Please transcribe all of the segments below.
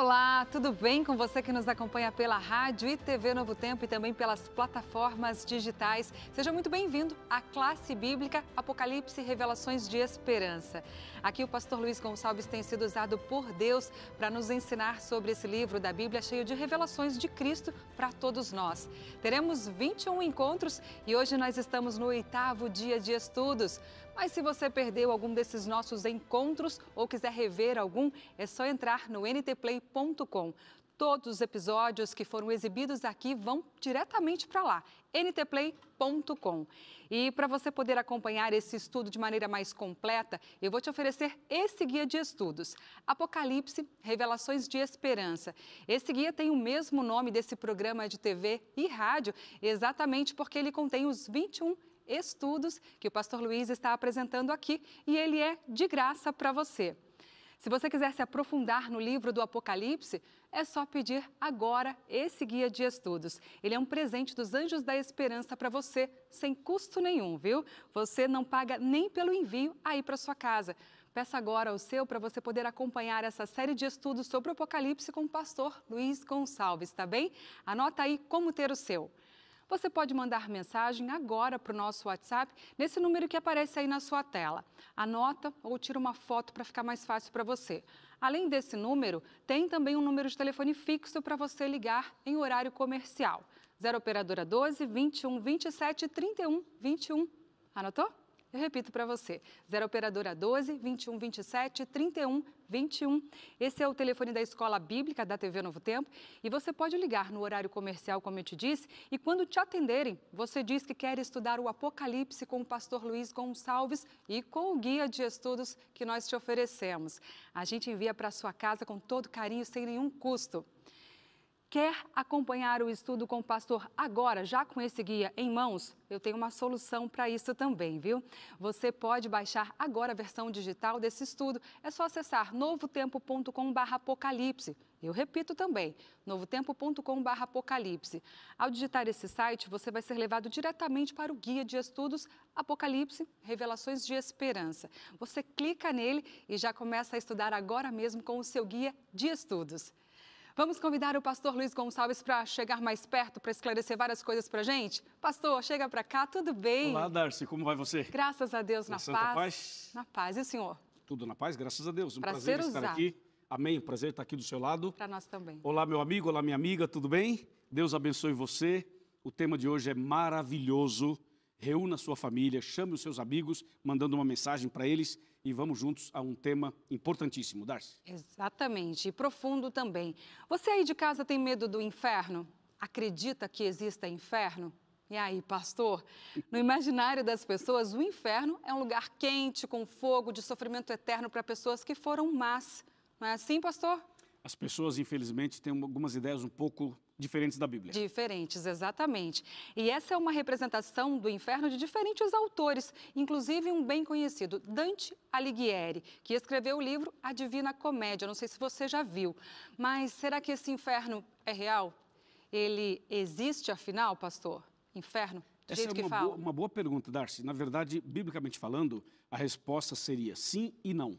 Olá, tudo bem com você que nos acompanha pela rádio e TV Novo Tempo e também pelas plataformas digitais? Seja muito bem-vindo à classe bíblica Apocalipse Revelações de Esperança. Aqui o pastor Luiz Gonçalves tem sido usado por Deus para nos ensinar sobre esse livro da Bíblia cheio de revelações de Cristo para todos nós. Teremos 21 encontros e hoje nós estamos no oitavo dia de estudos. Mas se você perdeu algum desses nossos encontros ou quiser rever algum, é só entrar no ntplay.com. Todos os episódios que foram exibidos aqui vão diretamente para lá, ntplay.com. E para você poder acompanhar esse estudo de maneira mais completa, eu vou te oferecer esse guia de estudos, Apocalipse Revelações de Esperança. Esse guia tem o mesmo nome desse programa de TV e rádio, exatamente porque ele contém os 21 estudos que o pastor Luiz está apresentando aqui e ele é de graça para você. Se você quiser se aprofundar no livro do Apocalipse, é só pedir agora esse guia de estudos. Ele é um presente dos Anjos da Esperança para você, sem custo nenhum, viu? Você não paga nem pelo envio aí para sua casa. Peça agora o seu para você poder acompanhar essa série de estudos sobre o Apocalipse com o pastor Luiz Gonçalves, tá bem? Anota aí como ter o seu você pode mandar mensagem agora para o nosso WhatsApp, nesse número que aparece aí na sua tela. Anota ou tira uma foto para ficar mais fácil para você. Além desse número, tem também um número de telefone fixo para você ligar em horário comercial. 0 operadora 12 21 27 31 21. Anotou? Eu repito para você, 0 operadora 12 21 27 31 21. Esse é o telefone da Escola Bíblica da TV Novo Tempo e você pode ligar no horário comercial, como eu te disse, e quando te atenderem, você diz que quer estudar o Apocalipse com o pastor Luiz Gonçalves e com o guia de estudos que nós te oferecemos. A gente envia para sua casa com todo carinho, sem nenhum custo. Quer acompanhar o estudo com o pastor agora, já com esse guia em mãos? Eu tenho uma solução para isso também, viu? Você pode baixar agora a versão digital desse estudo. É só acessar novotempo.com/apocalipse. Eu repito também, novotempo.com/apocalipse. Ao digitar esse site, você vai ser levado diretamente para o guia de estudos Apocalipse: Revelações de Esperança. Você clica nele e já começa a estudar agora mesmo com o seu guia de estudos. Vamos convidar o pastor Luiz Gonçalves para chegar mais perto, para esclarecer várias coisas para a gente. Pastor, chega para cá, tudo bem? Olá, Darcy, como vai você? Graças a Deus, na, na paz. paz. Na paz, e o senhor? Tudo na paz, graças a Deus. Um prazer estar usado. aqui. Amém, prazer estar aqui do seu lado. Para nós também. Olá, meu amigo, olá, minha amiga, tudo bem? Deus abençoe você. O tema de hoje é maravilhoso reúna sua família, chame os seus amigos, mandando uma mensagem para eles e vamos juntos a um tema importantíssimo, Darcy. Exatamente, e profundo também. Você aí de casa tem medo do inferno? Acredita que exista inferno? E aí, pastor? No imaginário das pessoas, o inferno é um lugar quente, com fogo, de sofrimento eterno para pessoas que foram más. Não é assim, pastor? As pessoas, infelizmente, têm algumas ideias um pouco diferentes da Bíblia. Diferentes, exatamente. E essa é uma representação do inferno de diferentes autores, inclusive um bem conhecido, Dante Alighieri, que escreveu o livro A Divina Comédia. Não sei se você já viu, mas será que esse inferno é real? Ele existe afinal, pastor? Inferno? Do essa é uma boa, uma boa pergunta, Darcy. Na verdade, biblicamente falando, a resposta seria sim e não.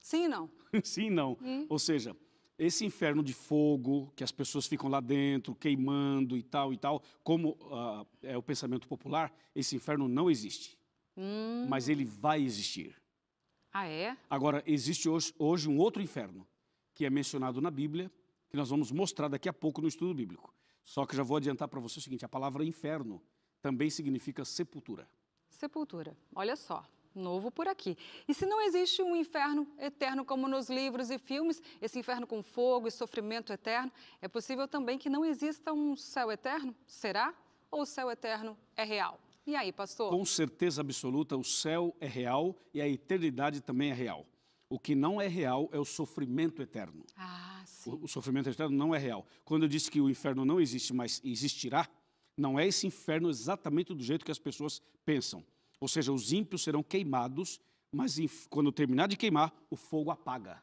Sim e não. sim e não. Hum. Ou seja, esse inferno de fogo, que as pessoas ficam lá dentro, queimando e tal e tal, como uh, é o pensamento popular, esse inferno não existe. Hum. Mas ele vai existir. Ah, é? Agora, existe hoje, hoje um outro inferno, que é mencionado na Bíblia, que nós vamos mostrar daqui a pouco no estudo bíblico. Só que já vou adiantar para você o seguinte: a palavra inferno também significa sepultura. Sepultura, olha só novo por aqui. E se não existe um inferno eterno como nos livros e filmes, esse inferno com fogo e sofrimento eterno, é possível também que não exista um céu eterno? Será? Ou o céu eterno é real? E aí, pastor? Com certeza absoluta, o céu é real e a eternidade também é real. O que não é real é o sofrimento eterno. Ah, sim. O, o sofrimento eterno não é real. Quando eu disse que o inferno não existe, mas existirá, não é esse inferno exatamente do jeito que as pessoas pensam ou seja, os ímpios serão queimados, mas quando terminar de queimar, o fogo apaga.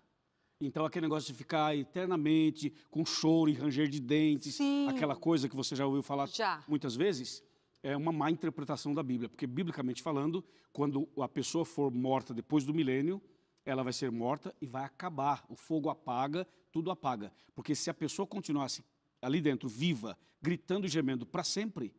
Então, aquele negócio de ficar eternamente com choro e ranger de dentes, Sim. aquela coisa que você já ouviu falar já. muitas vezes, é uma má interpretação da Bíblia. Porque, biblicamente falando, quando a pessoa for morta depois do milênio, ela vai ser morta e vai acabar. O fogo apaga, tudo apaga. Porque se a pessoa continuasse ali dentro, viva, gritando e gemendo para sempre,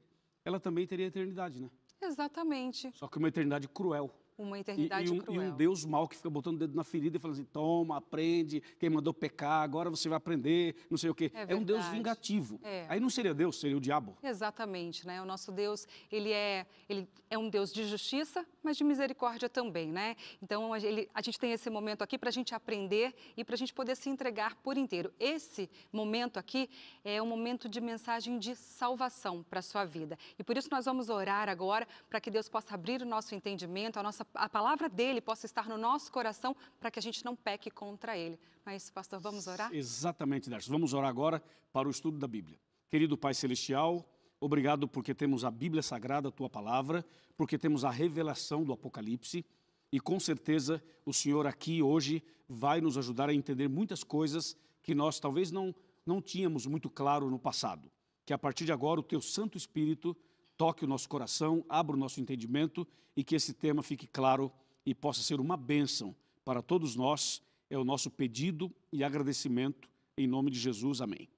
ela também teria eternidade, né? Exatamente. Só que uma eternidade cruel. Uma eternidade e, e um, cruel. E um Deus mal que fica botando o dedo na ferida e falando assim: toma, aprende, quem mandou pecar, agora você vai aprender, não sei o quê. É, é um Deus vingativo. É. Aí não seria Deus, seria o diabo. Exatamente, né? O nosso Deus, ele é, ele é um Deus de justiça, mas de misericórdia também, né? Então a gente tem esse momento aqui para a gente aprender e para a gente poder se entregar por inteiro. Esse momento aqui é um momento de mensagem de salvação para a sua vida. E por isso nós vamos orar agora para que Deus possa abrir o nosso entendimento, a, nossa, a palavra dele possa estar no nosso coração para que a gente não peque contra ele. Não é isso, pastor? Vamos orar? Exatamente, Darcy. Vamos orar agora para o estudo da Bíblia. Querido Pai Celestial, Obrigado porque temos a Bíblia Sagrada, a tua palavra, porque temos a revelação do Apocalipse. E com certeza o Senhor aqui hoje vai nos ajudar a entender muitas coisas que nós talvez não, não tínhamos muito claro no passado. Que a partir de agora o teu Santo Espírito toque o nosso coração, abra o nosso entendimento e que esse tema fique claro e possa ser uma bênção para todos nós. É o nosso pedido e agradecimento. Em nome de Jesus, amém.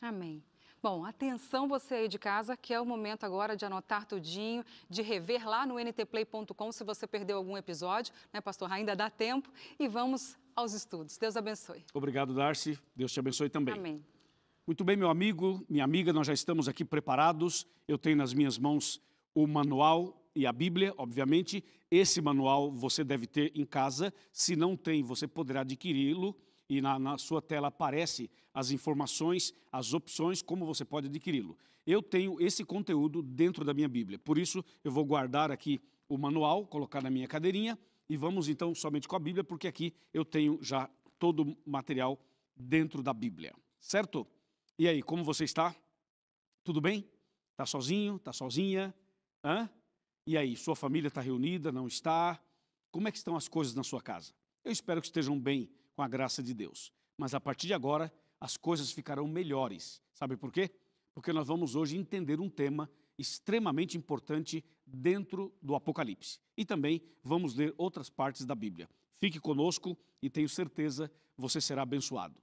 Amém. Bom, atenção você aí de casa, que é o momento agora de anotar tudinho, de rever lá no ntplay.com se você perdeu algum episódio, né, pastor? Ainda dá tempo e vamos aos estudos. Deus abençoe. Obrigado, Darcy. Deus te abençoe também. Amém. Muito bem, meu amigo, minha amiga, nós já estamos aqui preparados. Eu tenho nas minhas mãos o manual e a Bíblia, obviamente. Esse manual você deve ter em casa. Se não tem, você poderá adquiri-lo e na, na sua tela aparece as informações, as opções, como você pode adquiri-lo. Eu tenho esse conteúdo dentro da minha Bíblia, por isso eu vou guardar aqui o manual, colocar na minha cadeirinha e vamos então somente com a Bíblia, porque aqui eu tenho já todo o material dentro da Bíblia, certo? E aí, como você está? Tudo bem? Está sozinho? Está sozinha? Hã? E aí, sua família está reunida? Não está? Como é que estão as coisas na sua casa? Eu espero que estejam bem com a graça de Deus. Mas a partir de agora, as coisas ficarão melhores. Sabe por quê? Porque nós vamos hoje entender um tema extremamente importante dentro do Apocalipse. E também vamos ler outras partes da Bíblia. Fique conosco e tenho certeza você será abençoado.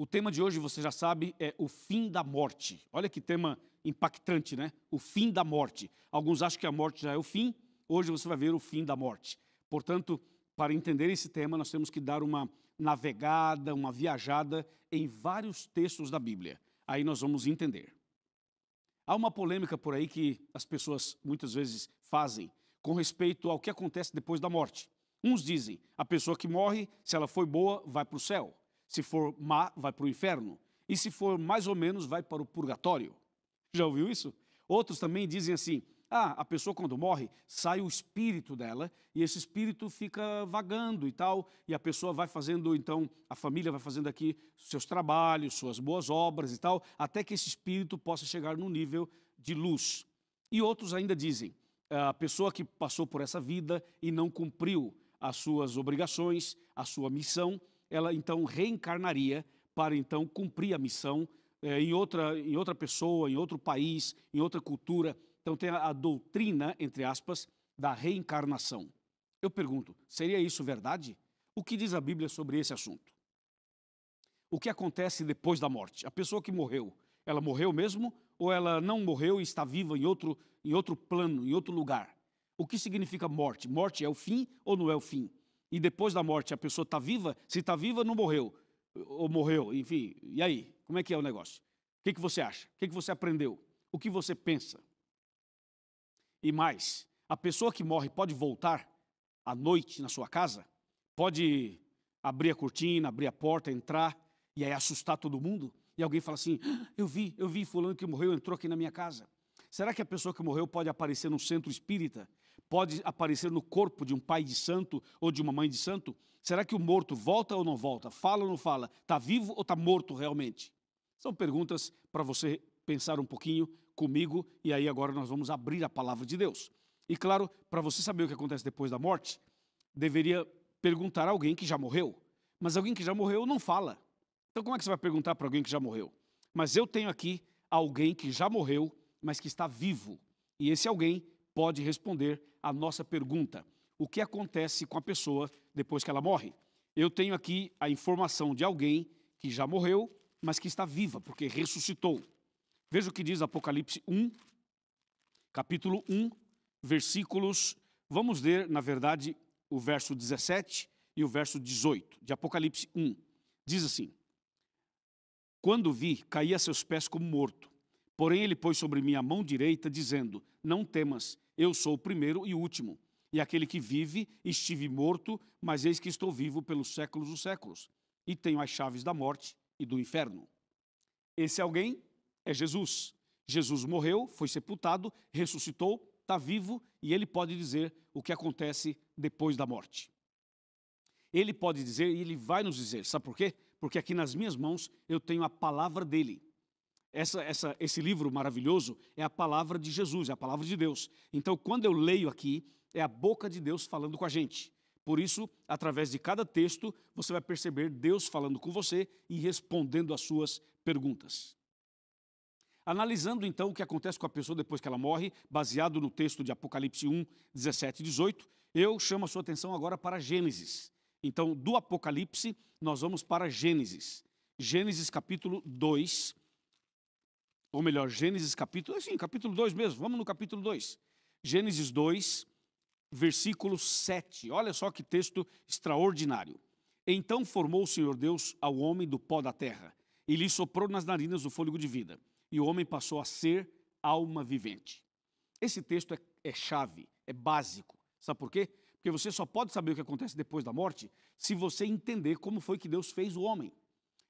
O tema de hoje, você já sabe, é o fim da morte. Olha que tema impactante, né? O fim da morte. Alguns acham que a morte já é o fim, hoje você vai ver o fim da morte. Portanto, para entender esse tema, nós temos que dar uma navegada, uma viajada em vários textos da Bíblia. Aí nós vamos entender. Há uma polêmica por aí que as pessoas muitas vezes fazem com respeito ao que acontece depois da morte. Uns dizem, a pessoa que morre, se ela foi boa, vai para o céu. Se for má, vai para o inferno. E se for mais ou menos, vai para o purgatório. Já ouviu isso? Outros também dizem assim: ah, a pessoa quando morre, sai o espírito dela e esse espírito fica vagando e tal, e a pessoa vai fazendo, então, a família vai fazendo aqui seus trabalhos, suas boas obras e tal, até que esse espírito possa chegar num nível de luz. E outros ainda dizem, ah, a pessoa que passou por essa vida e não cumpriu as suas obrigações, a sua missão, ela então reencarnaria para então cumprir a missão eh, em, outra, em outra pessoa, em outro país, em outra cultura então tem a, doutrina, entre aspas, da reencarnação. Eu pergunto, seria isso verdade? O que diz a Bíblia sobre esse assunto? O que acontece depois da morte? A pessoa que morreu, ela morreu mesmo ou ela não morreu e está viva em outro, em outro plano, em outro lugar? O que significa morte? Morte é o fim ou não é o fim? E depois da morte, a pessoa está viva? Se está viva, não morreu. Ou morreu, enfim. E aí? Como é que é o negócio? O que, que você acha? O que, que você aprendeu? O que você pensa? E mais, a pessoa que morre pode voltar à noite na sua casa? Pode abrir a cortina, abrir a porta, entrar e aí assustar todo mundo? E alguém fala assim: ah, Eu vi, eu vi fulano que morreu, entrou aqui na minha casa. Será que a pessoa que morreu pode aparecer no centro espírita? Pode aparecer no corpo de um pai de santo ou de uma mãe de santo? Será que o morto volta ou não volta? Fala ou não fala? Está vivo ou está morto realmente? São perguntas para você pensar um pouquinho comigo e aí agora nós vamos abrir a palavra de Deus. E claro, para você saber o que acontece depois da morte, deveria perguntar a alguém que já morreu. Mas alguém que já morreu não fala. Então como é que você vai perguntar para alguém que já morreu? Mas eu tenho aqui alguém que já morreu, mas que está vivo. E esse alguém pode responder a nossa pergunta: o que acontece com a pessoa depois que ela morre? Eu tenho aqui a informação de alguém que já morreu, mas que está viva, porque ressuscitou. Veja o que diz Apocalipse 1, capítulo 1, versículos. Vamos ler, na verdade, o verso 17 e o verso 18 de Apocalipse 1. Diz assim: Quando vi, caí a seus pés como morto. Porém, ele pôs sobre mim a mão direita, dizendo: Não temas, eu sou o primeiro e o último. E aquele que vive, estive morto, mas eis que estou vivo pelos séculos dos séculos. E tenho as chaves da morte e do inferno. Esse alguém é Jesus. Jesus morreu, foi sepultado, ressuscitou, está vivo e ele pode dizer o que acontece depois da morte. Ele pode dizer e ele vai nos dizer. Sabe por quê? Porque aqui nas minhas mãos eu tenho a palavra dele. Essa, essa, esse livro maravilhoso é a palavra de Jesus, é a palavra de Deus. Então, quando eu leio aqui, é a boca de Deus falando com a gente. Por isso, através de cada texto, você vai perceber Deus falando com você e respondendo às suas perguntas. Analisando então o que acontece com a pessoa depois que ela morre, baseado no texto de Apocalipse 1, 17 e 18, eu chamo a sua atenção agora para Gênesis. Então, do Apocalipse, nós vamos para Gênesis. Gênesis capítulo 2, ou melhor, Gênesis capítulo, sim, capítulo 2 mesmo, vamos no capítulo 2. Gênesis 2, versículo 7. Olha só que texto extraordinário. Então formou o Senhor Deus ao homem do pó da terra, e lhe soprou nas narinas o fôlego de vida e o homem passou a ser alma vivente. Esse texto é, é chave, é básico. Sabe por quê? Porque você só pode saber o que acontece depois da morte se você entender como foi que Deus fez o homem.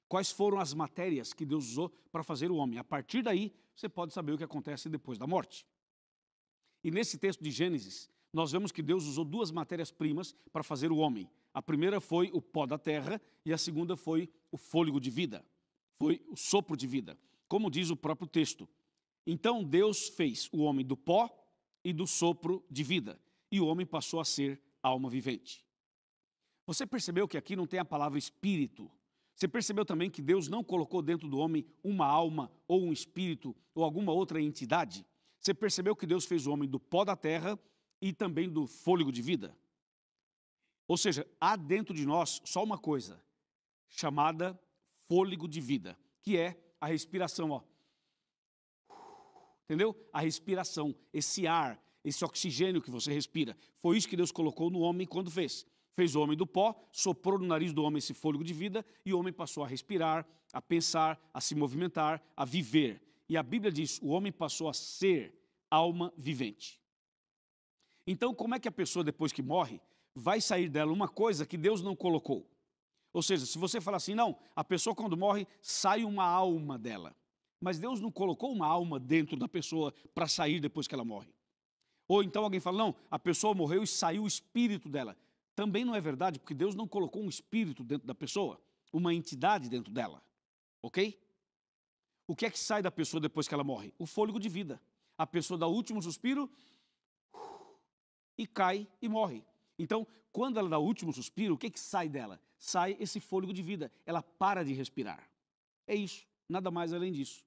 Quais foram as matérias que Deus usou para fazer o homem. A partir daí, você pode saber o que acontece depois da morte. E nesse texto de Gênesis, nós vemos que Deus usou duas matérias-primas para fazer o homem. A primeira foi o pó da terra e a segunda foi o fôlego de vida, foi o sopro de vida como diz o próprio texto. Então Deus fez o homem do pó e do sopro de vida, e o homem passou a ser alma vivente. Você percebeu que aqui não tem a palavra espírito? Você percebeu também que Deus não colocou dentro do homem uma alma ou um espírito ou alguma outra entidade? Você percebeu que Deus fez o homem do pó da terra e também do fôlego de vida? Ou seja, há dentro de nós só uma coisa, chamada fôlego de vida, que é a respiração, ó. Entendeu? A respiração, esse ar, esse oxigênio que você respira. Foi isso que Deus colocou no homem quando fez. Fez o homem do pó, soprou no nariz do homem esse fôlego de vida e o homem passou a respirar, a pensar, a se movimentar, a viver. E a Bíblia diz: o homem passou a ser alma vivente. Então, como é que a pessoa, depois que morre, vai sair dela uma coisa que Deus não colocou? Ou seja, se você falar assim, não, a pessoa quando morre sai uma alma dela. Mas Deus não colocou uma alma dentro da pessoa para sair depois que ela morre. Ou então alguém fala, não, a pessoa morreu e saiu o espírito dela. Também não é verdade, porque Deus não colocou um espírito dentro da pessoa, uma entidade dentro dela. Ok? O que é que sai da pessoa depois que ela morre? O fôlego de vida. A pessoa dá o último suspiro e cai e morre. Então, quando ela dá o último suspiro, o que, que sai dela? Sai esse fôlego de vida. Ela para de respirar. É isso, nada mais além disso.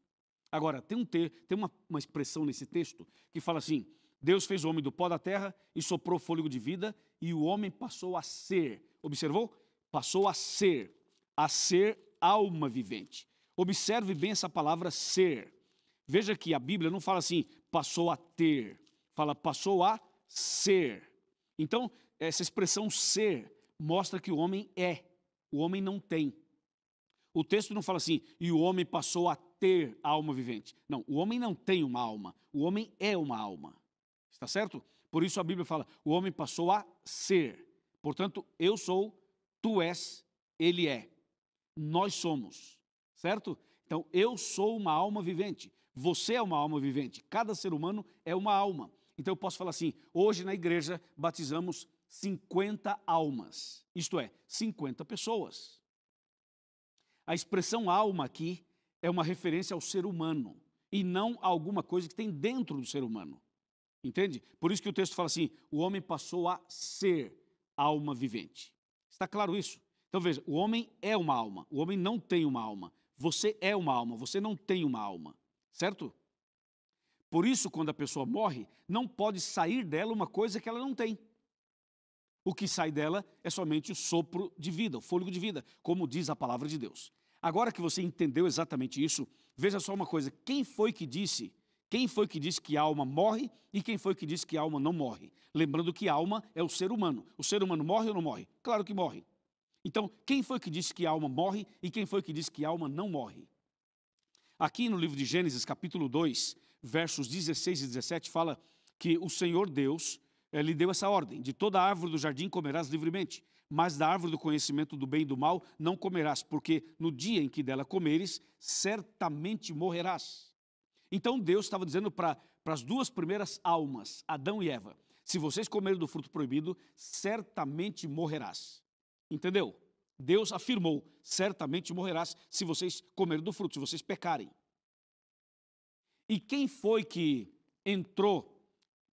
Agora, tem, um ter, tem uma, uma expressão nesse texto que fala assim: Deus fez o homem do pó da terra e soprou fôlego de vida, e o homem passou a ser. Observou? Passou a ser, a ser alma vivente. Observe bem essa palavra ser. Veja que a Bíblia não fala assim, passou a ter, fala passou a ser. Então, essa expressão ser mostra que o homem é, o homem não tem. O texto não fala assim, e o homem passou a ter alma vivente. Não, o homem não tem uma alma, o homem é uma alma. Está certo? Por isso a Bíblia fala, o homem passou a ser. Portanto, eu sou, tu és, ele é. Nós somos. Certo? Então, eu sou uma alma vivente. Você é uma alma vivente. Cada ser humano é uma alma. Então eu posso falar assim: hoje na igreja batizamos 50 almas, isto é, 50 pessoas. A expressão alma aqui é uma referência ao ser humano e não a alguma coisa que tem dentro do ser humano. Entende? Por isso que o texto fala assim: o homem passou a ser alma vivente. Está claro isso? Então veja: o homem é uma alma, o homem não tem uma alma. Você é uma alma, você não tem uma alma. Certo? Por isso, quando a pessoa morre, não pode sair dela uma coisa que ela não tem. O que sai dela é somente o sopro de vida, o fôlego de vida, como diz a palavra de Deus. Agora que você entendeu exatamente isso, veja só uma coisa: quem foi que disse? Quem foi que disse que a alma morre e quem foi que disse que a alma não morre? Lembrando que a alma é o ser humano. O ser humano morre ou não morre? Claro que morre. Então, quem foi que disse que a alma morre e quem foi que disse que a alma não morre? Aqui no livro de Gênesis, capítulo 2, versos 16 e 17, fala que o Senhor Deus eh, lhe deu essa ordem: de toda árvore do jardim comerás livremente, mas da árvore do conhecimento do bem e do mal não comerás, porque no dia em que dela comeres, certamente morrerás. Então Deus estava dizendo para as duas primeiras almas, Adão e Eva: se vocês comerem do fruto proibido, certamente morrerás. Entendeu? Deus afirmou: certamente morrerás se vocês comerem do fruto, se vocês pecarem. E quem foi que entrou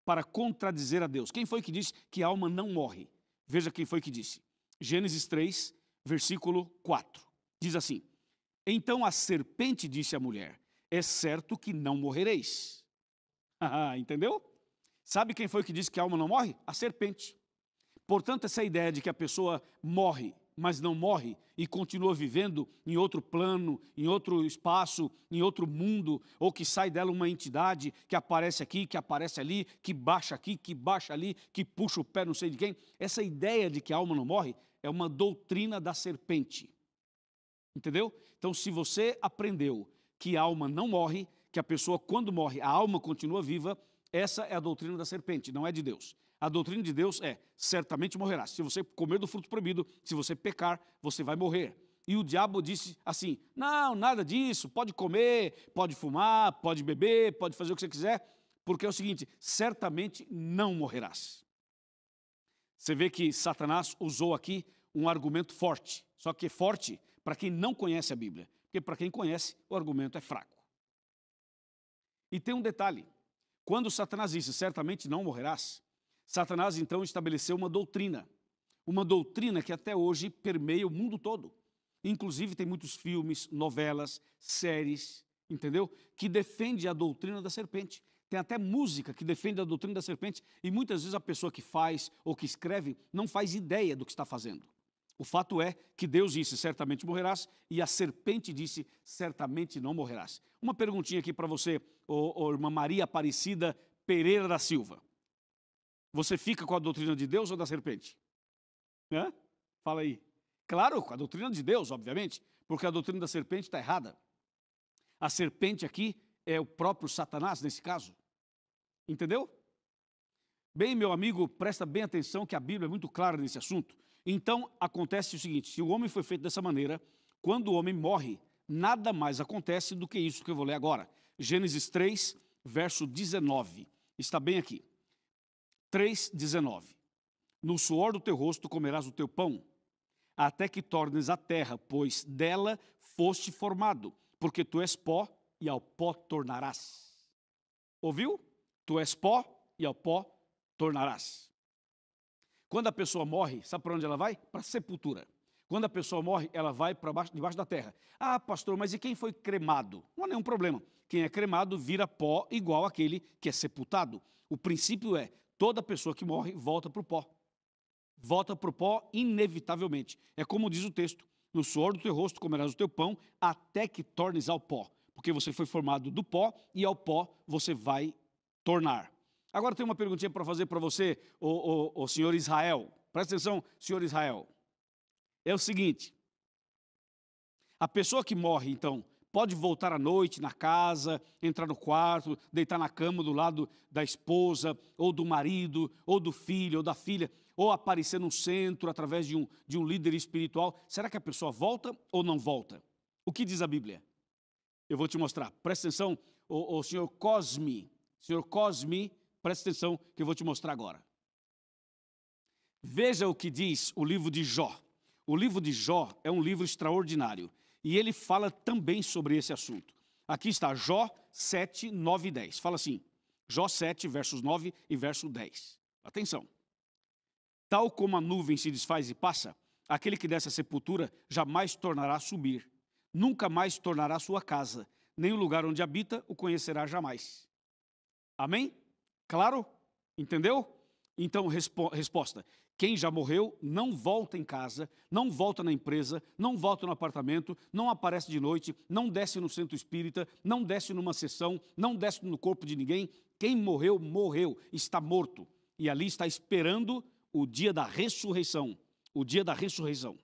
para contradizer a Deus? Quem foi que disse que a alma não morre? Veja quem foi que disse. Gênesis 3, versículo 4. Diz assim: Então a serpente disse à mulher: É certo que não morrereis. Entendeu? Sabe quem foi que disse que a alma não morre? A serpente. Portanto, essa ideia de que a pessoa morre mas não morre e continua vivendo em outro plano, em outro espaço, em outro mundo, ou que sai dela uma entidade que aparece aqui, que aparece ali, que baixa aqui, que baixa ali, que puxa o pé não sei de quem. Essa ideia de que a alma não morre é uma doutrina da serpente. Entendeu? Então, se você aprendeu que a alma não morre, que a pessoa, quando morre, a alma continua viva, essa é a doutrina da serpente, não é de Deus. A doutrina de Deus é: certamente morrerás. Se você comer do fruto proibido, se você pecar, você vai morrer. E o diabo disse assim: não, nada disso, pode comer, pode fumar, pode beber, pode fazer o que você quiser, porque é o seguinte: certamente não morrerás. Você vê que Satanás usou aqui um argumento forte, só que é forte para quem não conhece a Bíblia, porque para quem conhece, o argumento é fraco. E tem um detalhe: quando Satanás disse certamente não morrerás, Satanás então estabeleceu uma doutrina, uma doutrina que até hoje permeia o mundo todo. Inclusive tem muitos filmes, novelas, séries, entendeu? Que defende a doutrina da serpente. Tem até música que defende a doutrina da serpente e muitas vezes a pessoa que faz ou que escreve não faz ideia do que está fazendo. O fato é que Deus disse: certamente morrerás, e a serpente disse: certamente não morrerás. Uma perguntinha aqui para você, ô, ô, irmã Maria Aparecida Pereira da Silva. Você fica com a doutrina de Deus ou da serpente? Hã? Fala aí. Claro, com a doutrina de Deus, obviamente, porque a doutrina da serpente está errada. A serpente aqui é o próprio Satanás, nesse caso. Entendeu? Bem, meu amigo, presta bem atenção que a Bíblia é muito clara nesse assunto. Então, acontece o seguinte: se o homem foi feito dessa maneira, quando o homem morre, nada mais acontece do que isso que eu vou ler agora. Gênesis 3, verso 19. Está bem aqui. 3,19 No suor do teu rosto comerás o teu pão, até que tornes a terra, pois dela foste formado, porque tu és pó e ao pó tornarás. Ouviu? Tu és pó e ao pó tornarás. Quando a pessoa morre, sabe para onde ela vai? Para a sepultura. Quando a pessoa morre, ela vai para baixo, debaixo da terra. Ah, pastor, mas e quem foi cremado? Não há nenhum problema. Quem é cremado vira pó igual aquele que é sepultado. O princípio é: toda pessoa que morre volta para o pó. Volta para o pó inevitavelmente. É como diz o texto: no suor do teu rosto comerás o teu pão, até que tornes ao pó. Porque você foi formado do pó e ao pó você vai tornar. Agora tem uma perguntinha para fazer para você, o, o, o senhor Israel. Presta atenção, senhor Israel. É o seguinte: a pessoa que morre, então, pode voltar à noite na casa, entrar no quarto, deitar na cama do lado da esposa, ou do marido, ou do filho, ou da filha, ou aparecer num centro através de um, de um líder espiritual. Será que a pessoa volta ou não volta? O que diz a Bíblia? Eu vou te mostrar. Presta atenção, o, o senhor Cosme. Senhor Cosme, presta atenção que eu vou te mostrar agora. Veja o que diz o livro de Jó. O livro de Jó é um livro extraordinário e ele fala também sobre esse assunto. Aqui está Jó 7, 9 e 10. Fala assim, Jó 7, versos 9 e verso 10. Atenção. Tal como a nuvem se desfaz e passa, aquele que dessa sepultura jamais tornará a subir, nunca mais tornará sua casa, nem o lugar onde habita o conhecerá jamais. Amém? Claro? Entendeu? Então, respo resposta: quem já morreu não volta em casa, não volta na empresa, não volta no apartamento, não aparece de noite, não desce no centro espírita, não desce numa sessão, não desce no corpo de ninguém. Quem morreu, morreu, está morto. E ali está esperando o dia da ressurreição. O dia da ressurreição.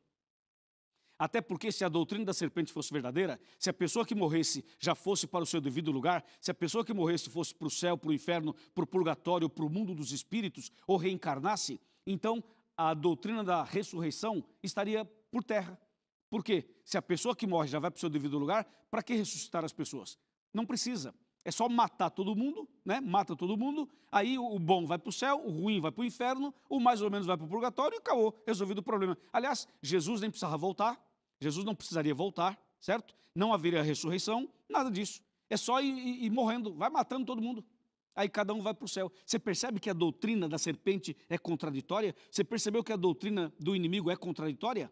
Até porque, se a doutrina da serpente fosse verdadeira, se a pessoa que morresse já fosse para o seu devido lugar, se a pessoa que morresse fosse para o céu, para o inferno, para o purgatório, para o mundo dos espíritos, ou reencarnasse, então a doutrina da ressurreição estaria por terra. Por quê? Se a pessoa que morre já vai para o seu devido lugar, para que ressuscitar as pessoas? Não precisa. É só matar todo mundo, né? Mata todo mundo, aí o bom vai para o céu, o ruim vai para o inferno, o mais ou menos vai para o purgatório e acabou, resolvido o problema. Aliás, Jesus nem precisava voltar, Jesus não precisaria voltar, certo? Não haveria ressurreição, nada disso. É só ir, ir, ir morrendo, vai matando todo mundo. Aí cada um vai para o céu. Você percebe que a doutrina da serpente é contraditória? Você percebeu que a doutrina do inimigo é contraditória?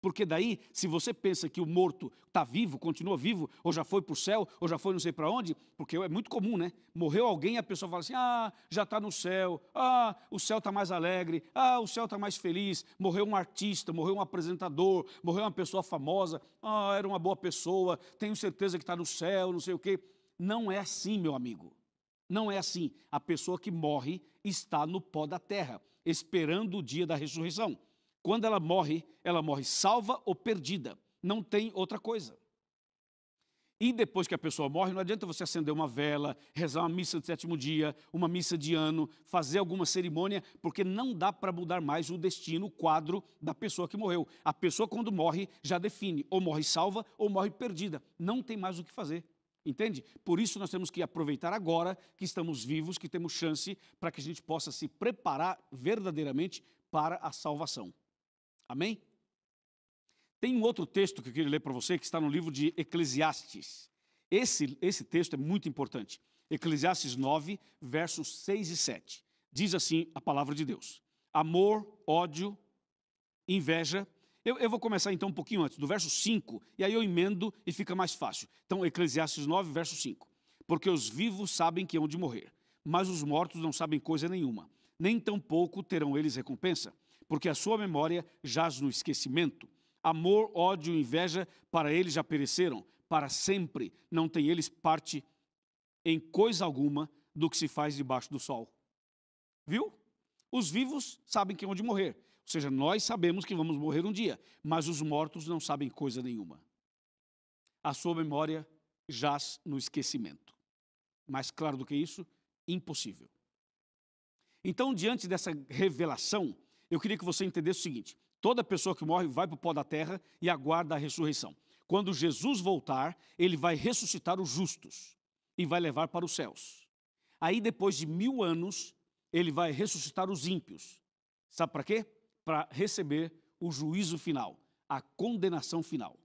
Porque daí, se você pensa que o morto está vivo, continua vivo, ou já foi para o céu, ou já foi não sei para onde, porque é muito comum, né? Morreu alguém e a pessoa fala assim: ah, já está no céu, ah, o céu está mais alegre, ah, o céu está mais feliz. Morreu um artista, morreu um apresentador, morreu uma pessoa famosa, ah, era uma boa pessoa, tenho certeza que está no céu, não sei o quê. Não é assim, meu amigo. Não é assim. A pessoa que morre está no pó da terra, esperando o dia da ressurreição. Quando ela morre, ela morre salva ou perdida. Não tem outra coisa. E depois que a pessoa morre, não adianta você acender uma vela, rezar uma missa de sétimo dia, uma missa de ano, fazer alguma cerimônia, porque não dá para mudar mais o destino, o quadro da pessoa que morreu. A pessoa, quando morre, já define: ou morre salva ou morre perdida. Não tem mais o que fazer. Entende? Por isso nós temos que aproveitar agora que estamos vivos, que temos chance, para que a gente possa se preparar verdadeiramente para a salvação. Amém? Tem um outro texto que eu queria ler para você que está no livro de Eclesiastes. Esse, esse texto é muito importante. Eclesiastes 9, versos 6 e 7. Diz assim a palavra de Deus: Amor, ódio, inveja, eu, eu, vou começar então um pouquinho antes, do verso 5, e aí eu emendo e fica mais fácil. Então, Eclesiastes 9, verso 5. Porque os vivos sabem que hão de morrer, mas os mortos não sabem coisa nenhuma, nem tampouco terão eles recompensa, porque a sua memória jaz no esquecimento. Amor, ódio, inveja, para eles já pereceram, para sempre não tem eles parte em coisa alguma do que se faz debaixo do sol. Viu? Os vivos sabem que hão de morrer, ou seja, nós sabemos que vamos morrer um dia, mas os mortos não sabem coisa nenhuma. A sua memória jaz no esquecimento. Mais claro do que isso, impossível. Então, diante dessa revelação, eu queria que você entendesse o seguinte: toda pessoa que morre vai para o pó da terra e aguarda a ressurreição. Quando Jesus voltar, ele vai ressuscitar os justos e vai levar para os céus. Aí, depois de mil anos, ele vai ressuscitar os ímpios. Sabe para quê? para receber o juízo final, a condenação final.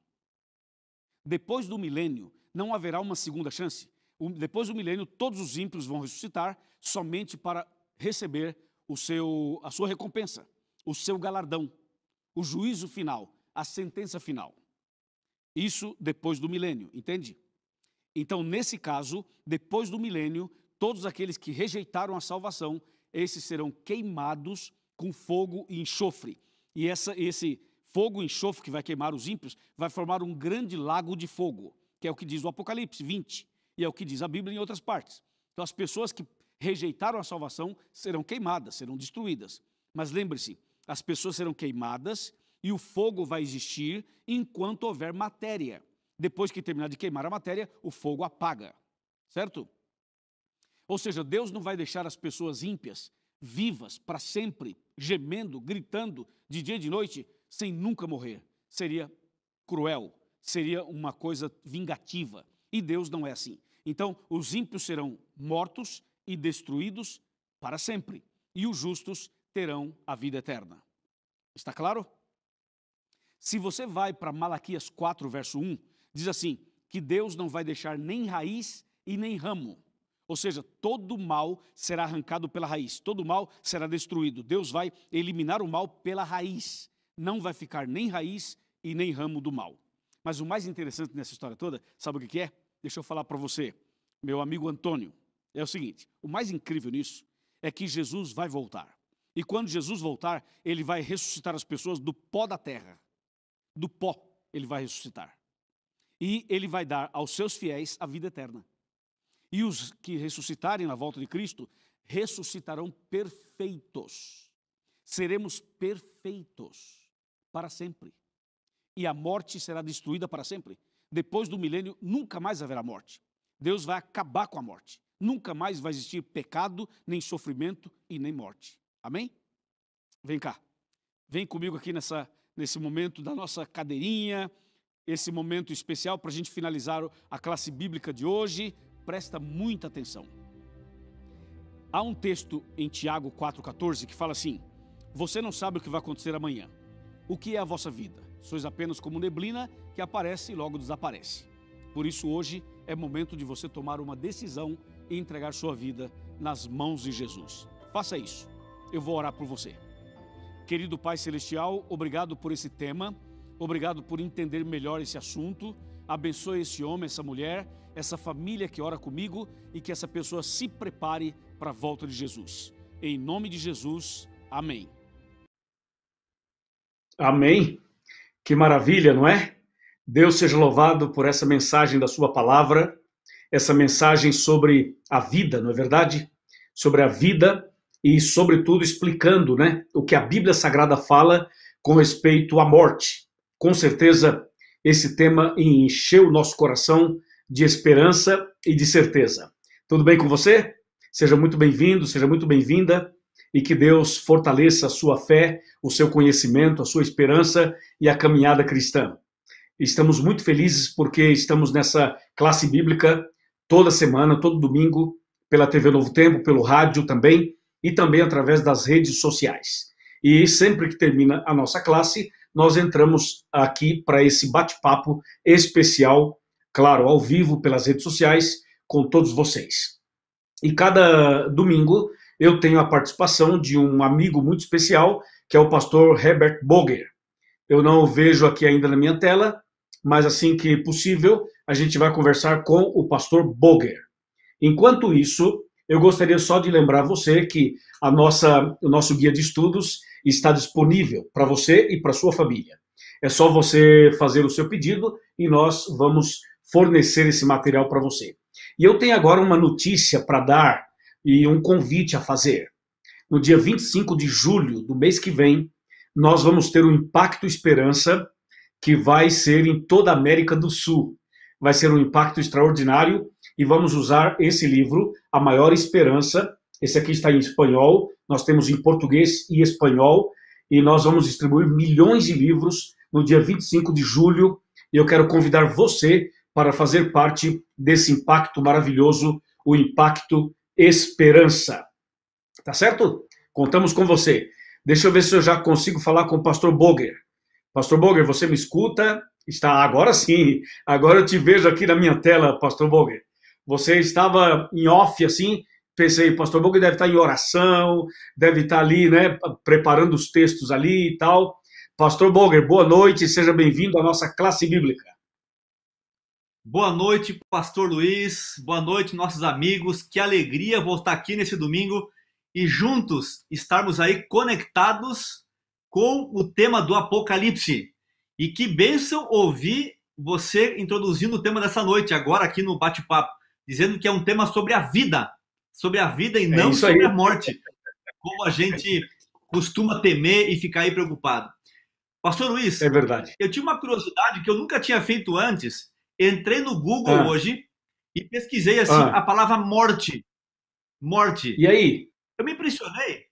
Depois do milênio, não haverá uma segunda chance. Depois do milênio, todos os ímpios vão ressuscitar somente para receber o seu, a sua recompensa, o seu galardão, o juízo final, a sentença final. Isso depois do milênio, entende? Então, nesse caso, depois do milênio, todos aqueles que rejeitaram a salvação, esses serão queimados com fogo e enxofre. E essa, esse fogo e enxofre que vai queimar os ímpios vai formar um grande lago de fogo, que é o que diz o Apocalipse 20, e é o que diz a Bíblia em outras partes. Então, as pessoas que rejeitaram a salvação serão queimadas, serão destruídas. Mas lembre-se, as pessoas serão queimadas e o fogo vai existir enquanto houver matéria. Depois que terminar de queimar a matéria, o fogo apaga, certo? Ou seja, Deus não vai deixar as pessoas ímpias vivas para sempre, gemendo, gritando de dia e de noite, sem nunca morrer. Seria cruel, seria uma coisa vingativa. E Deus não é assim. Então, os ímpios serão mortos e destruídos para sempre, e os justos terão a vida eterna. Está claro? Se você vai para Malaquias 4, verso 1, diz assim: que Deus não vai deixar nem raiz e nem ramo. Ou seja, todo mal será arrancado pela raiz, todo mal será destruído. Deus vai eliminar o mal pela raiz. Não vai ficar nem raiz e nem ramo do mal. Mas o mais interessante nessa história toda, sabe o que é? Deixa eu falar para você, meu amigo Antônio. É o seguinte: o mais incrível nisso é que Jesus vai voltar. E quando Jesus voltar, ele vai ressuscitar as pessoas do pó da terra. Do pó, ele vai ressuscitar. E ele vai dar aos seus fiéis a vida eterna. E os que ressuscitarem na volta de Cristo ressuscitarão perfeitos. Seremos perfeitos para sempre. E a morte será destruída para sempre. Depois do milênio, nunca mais haverá morte. Deus vai acabar com a morte. Nunca mais vai existir pecado, nem sofrimento e nem morte. Amém? Vem cá. Vem comigo aqui nessa, nesse momento da nossa cadeirinha, esse momento especial para a gente finalizar a classe bíblica de hoje. Presta muita atenção. Há um texto em Tiago 4,14 que fala assim: Você não sabe o que vai acontecer amanhã. O que é a vossa vida? Sois apenas como neblina que aparece e logo desaparece. Por isso, hoje é momento de você tomar uma decisão e entregar sua vida nas mãos de Jesus. Faça isso. Eu vou orar por você. Querido Pai Celestial, obrigado por esse tema, obrigado por entender melhor esse assunto. Abençoe esse homem, essa mulher essa família que ora comigo e que essa pessoa se prepare para a volta de Jesus. Em nome de Jesus, amém. Amém. Que maravilha, não é? Deus seja louvado por essa mensagem da Sua palavra, essa mensagem sobre a vida, não é verdade? Sobre a vida e, sobretudo, explicando né, o que a Bíblia Sagrada fala com respeito à morte. Com certeza, esse tema encheu o nosso coração de esperança e de certeza. Tudo bem com você? Seja muito bem-vindo, seja muito bem-vinda e que Deus fortaleça a sua fé, o seu conhecimento, a sua esperança e a caminhada cristã. Estamos muito felizes porque estamos nessa classe bíblica toda semana, todo domingo, pela TV Novo Tempo, pelo rádio também e também através das redes sociais. E sempre que termina a nossa classe, nós entramos aqui para esse bate-papo especial claro, ao vivo pelas redes sociais com todos vocês. E cada domingo eu tenho a participação de um amigo muito especial, que é o pastor Herbert Boger. Eu não o vejo aqui ainda na minha tela, mas assim que possível, a gente vai conversar com o pastor Boger. Enquanto isso, eu gostaria só de lembrar você que a nossa, o nosso guia de estudos está disponível para você e para sua família. É só você fazer o seu pedido e nós vamos fornecer esse material para você. E eu tenho agora uma notícia para dar e um convite a fazer. No dia 25 de julho do mês que vem, nós vamos ter o Impacto Esperança, que vai ser em toda a América do Sul. Vai ser um impacto extraordinário e vamos usar esse livro, A Maior Esperança. Esse aqui está em espanhol, nós temos em português e espanhol, e nós vamos distribuir milhões de livros no dia 25 de julho. E eu quero convidar você para fazer parte desse impacto maravilhoso, o impacto Esperança. Tá certo? Contamos com você. Deixa eu ver se eu já consigo falar com o pastor Boger. Pastor Boger, você me escuta? Está agora sim. Agora eu te vejo aqui na minha tela, pastor Boger. Você estava em off assim, pensei, pastor Boger deve estar em oração, deve estar ali, né, preparando os textos ali e tal. Pastor Boger, boa noite, seja bem-vindo à nossa classe bíblica. Boa noite, Pastor Luiz. Boa noite, nossos amigos. Que alegria voltar aqui nesse domingo e juntos estarmos aí conectados com o tema do Apocalipse. E que bênção ouvir você introduzindo o tema dessa noite, agora aqui no bate-papo, dizendo que é um tema sobre a vida, sobre a vida e é não é sobre aí. a morte, como a gente costuma temer e ficar aí preocupado. Pastor Luiz, é verdade. Eu tinha uma curiosidade que eu nunca tinha feito antes Entrei no Google ah. hoje e pesquisei assim ah. a palavra morte. Morte. E aí? Eu me impressionei.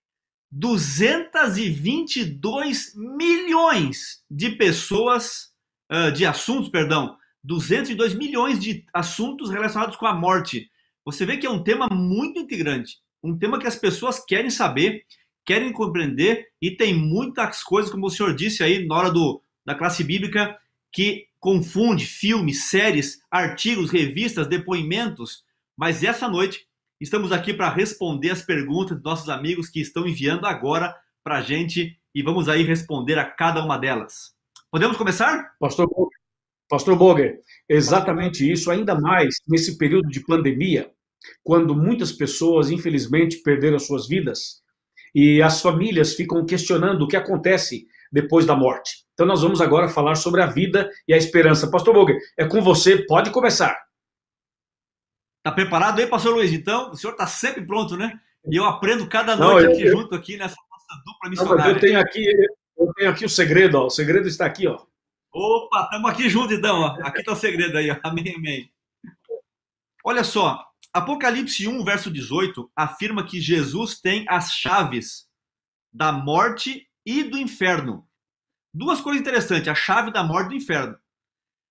222 milhões de pessoas, uh, de assuntos, perdão, 202 milhões de assuntos relacionados com a morte. Você vê que é um tema muito integrante, um tema que as pessoas querem saber, querem compreender e tem muitas coisas, como o senhor disse aí na hora do, da classe bíblica, que confunde filmes, séries, artigos, revistas, depoimentos, mas essa noite estamos aqui para responder as perguntas dos nossos amigos que estão enviando agora para a gente e vamos aí responder a cada uma delas. Podemos começar? Pastor, Pastor Boger, exatamente isso, ainda mais nesse período de pandemia, quando muitas pessoas, infelizmente, perderam suas vidas e as famílias ficam questionando o que acontece depois da morte. Então nós vamos agora falar sobre a vida e a esperança. Pastor Boger, é com você, pode começar. Tá preparado aí, pastor Luiz? Então, o senhor está sempre pronto, né? E eu aprendo cada noite Não, eu, aqui eu, junto aqui nessa nossa dupla missionária. eu tenho aqui, eu tenho aqui o segredo, ó. O segredo está aqui, ó. Opa, estamos aqui juntos então, ó. Aqui está o segredo aí, ó. Amém, amém. Olha só, Apocalipse 1, verso 18, afirma que Jesus tem as chaves da morte e do inferno. Duas coisas interessantes, a chave da morte do inferno.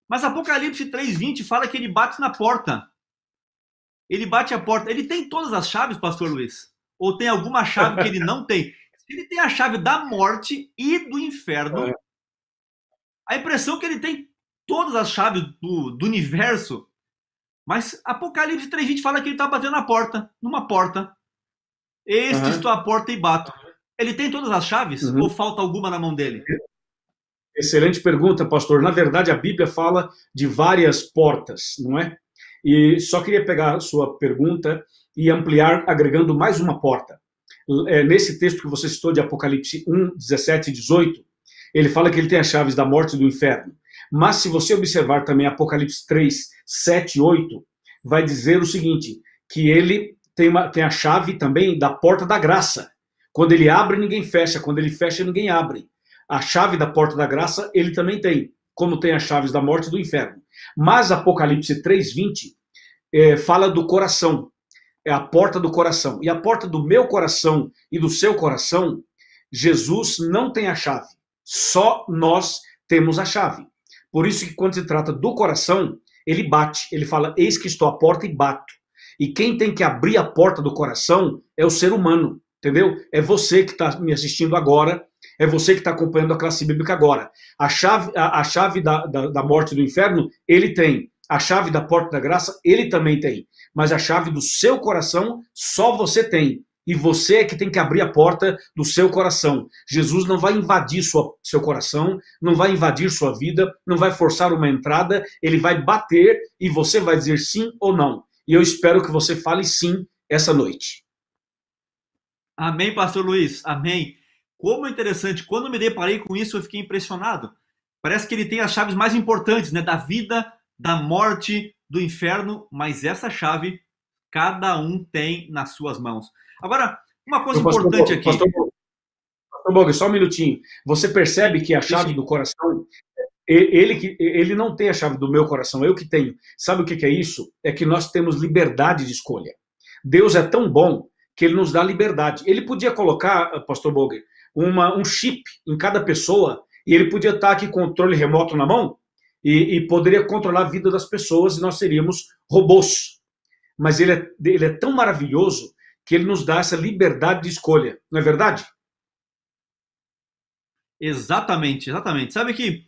Mas Apocalipse 3:20 fala que ele bate na porta. Ele bate a porta. Ele tem todas as chaves, pastor Luiz? Ou tem alguma chave que ele não tem? Ele tem a chave da morte e do inferno. É. A impressão é que ele tem todas as chaves do, do universo. Mas Apocalipse 3:20 fala que ele está batendo na porta, numa porta. Este uhum. estou à porta e bato. Ele tem todas as chaves uhum. ou falta alguma na mão dele? Excelente pergunta, pastor. Na verdade, a Bíblia fala de várias portas, não é? E só queria pegar a sua pergunta e ampliar agregando mais uma porta. É, nesse texto que você citou de Apocalipse 1, 17 e 18, ele fala que ele tem as chaves da morte e do inferno. Mas se você observar também Apocalipse 3, 7 e 8, vai dizer o seguinte, que ele tem, uma, tem a chave também da porta da graça. Quando ele abre, ninguém fecha. Quando ele fecha, ninguém abre. A chave da porta da graça ele também tem, como tem as chaves da morte e do inferno. Mas Apocalipse 3:20 é, fala do coração. É a porta do coração. E a porta do meu coração e do seu coração, Jesus não tem a chave. Só nós temos a chave. Por isso que quando se trata do coração, ele bate, ele fala: "Eis que estou à porta e bato". E quem tem que abrir a porta do coração é o ser humano. Entendeu? É você que está me assistindo agora, é você que está acompanhando a classe bíblica agora. A chave, a, a chave da, da, da morte do inferno, ele tem. A chave da porta da graça, ele também tem. Mas a chave do seu coração, só você tem. E você é que tem que abrir a porta do seu coração. Jesus não vai invadir sua, seu coração, não vai invadir sua vida, não vai forçar uma entrada, ele vai bater e você vai dizer sim ou não. E eu espero que você fale sim essa noite. Amém, pastor Luiz. Amém. Como interessante, quando me deparei com isso, eu fiquei impressionado. Parece que ele tem as chaves mais importantes, né, da vida, da morte, do inferno, mas essa chave cada um tem nas suas mãos. Agora, uma coisa pastor, importante aqui. Pastor, pastor Bogue, só um minutinho. Você percebe que a chave do coração, ele, ele não tem a chave do meu coração, eu que tenho. Sabe o que é isso? É que nós temos liberdade de escolha. Deus é tão bom que ele nos dá liberdade. Ele podia colocar, pastor Boger, uma, um chip em cada pessoa e ele podia estar aqui com controle remoto na mão e, e, poderia controlar a vida das pessoas e nós seríamos robôs. Mas ele é, ele é tão maravilhoso que ele nos dá essa liberdade de escolha, não é verdade? Exatamente, exatamente. Sabe que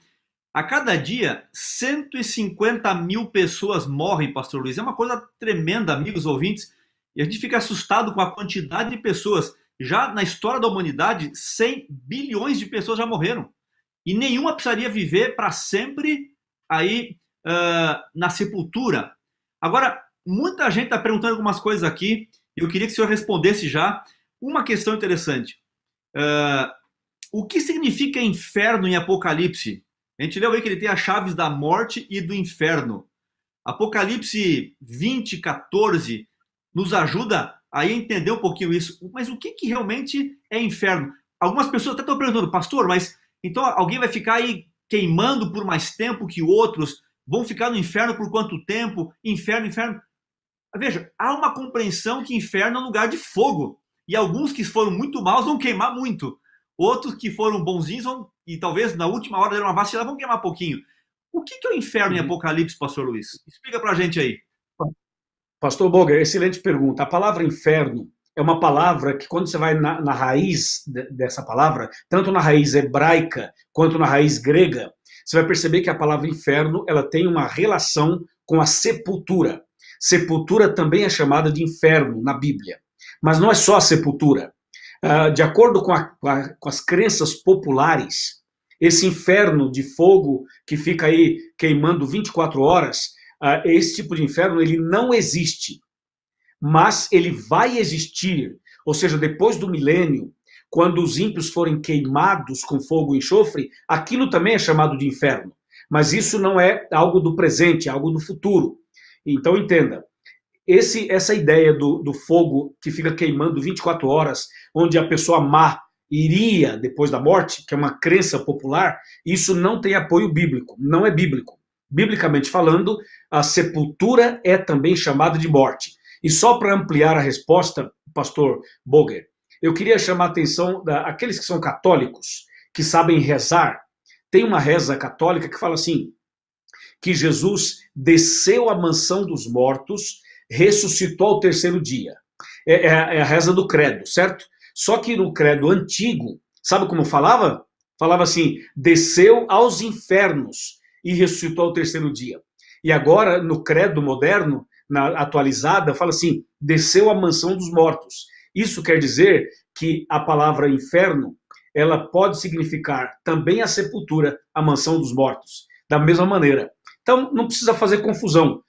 a cada dia 150 mil pessoas morrem, Pastor Luiz. É uma coisa tremenda, amigos ouvintes. E a gente fica assustado com a quantidade de pessoas. Já na história da humanidade, 100 bilhões de pessoas já morreram. E nenhuma precisaria viver para sempre aí uh, na sepultura. Agora, muita gente está perguntando algumas coisas aqui. Eu queria que o senhor respondesse já uma questão interessante. Uh, o que significa inferno em Apocalipse? A gente leu aí que ele tem as chaves da morte e do inferno. Apocalipse 20, 14 nos ajuda aí a entender um pouquinho isso. Mas o que, que realmente é inferno? Algumas pessoas até estão perguntando, pastor, mas então alguém vai ficar aí queimando por mais tempo que outros? Vão ficar no inferno por quanto tempo? Inferno, inferno. Veja, há uma compreensão que inferno é um lugar de fogo. E alguns que foram muito maus vão queimar muito. Outros que foram bonzinhos vão, e talvez na última hora deram uma vacilada vão queimar pouquinho. O que, que é o inferno em uhum. Apocalipse, pastor Luiz? Explica pra gente aí. Pastor Boga, excelente pergunta. A palavra inferno é uma palavra que, quando você vai na, na raiz de, dessa palavra, tanto na raiz hebraica quanto na raiz grega, você vai perceber que a palavra inferno ela tem uma relação com a sepultura. Sepultura também é chamada de inferno na Bíblia. Mas não é só a sepultura. Uh, de acordo com, a, com, as crenças populares, esse inferno de fogo que fica aí queimando 24 horas ah, esse tipo de inferno ele não existe, mas ele vai existir. Ou seja, depois do milênio, quando os ímpios forem queimados com fogo e enxofre, aquilo também é chamado de inferno. Mas isso não é algo do presente, é algo do futuro. Então entenda, esse, essa ideia do, do fogo que fica queimando 24 horas, onde a pessoa má iria depois da morte, que é uma crença popular, isso não tem apoio bíblico, não é bíblico biblicamente falando, a sepultura é também chamada de morte. E só para ampliar a resposta, pastor Boger, eu queria chamar a atenção daqueles que são católicos, que sabem rezar. Tem uma reza católica que fala assim: que Jesus desceu à mansão dos mortos, ressuscitou ao terceiro dia. É, é, é a reza do credo, certo? Só que no credo antigo, sabe como falava? Falava assim: desceu aos infernos, e ressuscitou ao terceiro dia. E agora, no credo moderno, na atualizada, fala assim: desceu à mansão dos mortos. Isso quer dizer que a palavra inferno, ela pode significar também a sepultura, a mansão dos mortos, da mesma maneira. Então, não precisa fazer confusão.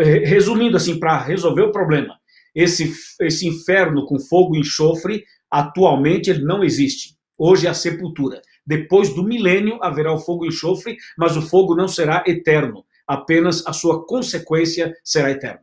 É, resumindo assim, para resolver o problema, esse, esse inferno com fogo e enxofre, atualmente ele não existe. Hoje é a sepultura. Depois do milênio haverá o fogo e enxofre, mas o fogo não será eterno, apenas a sua consequência será eterna.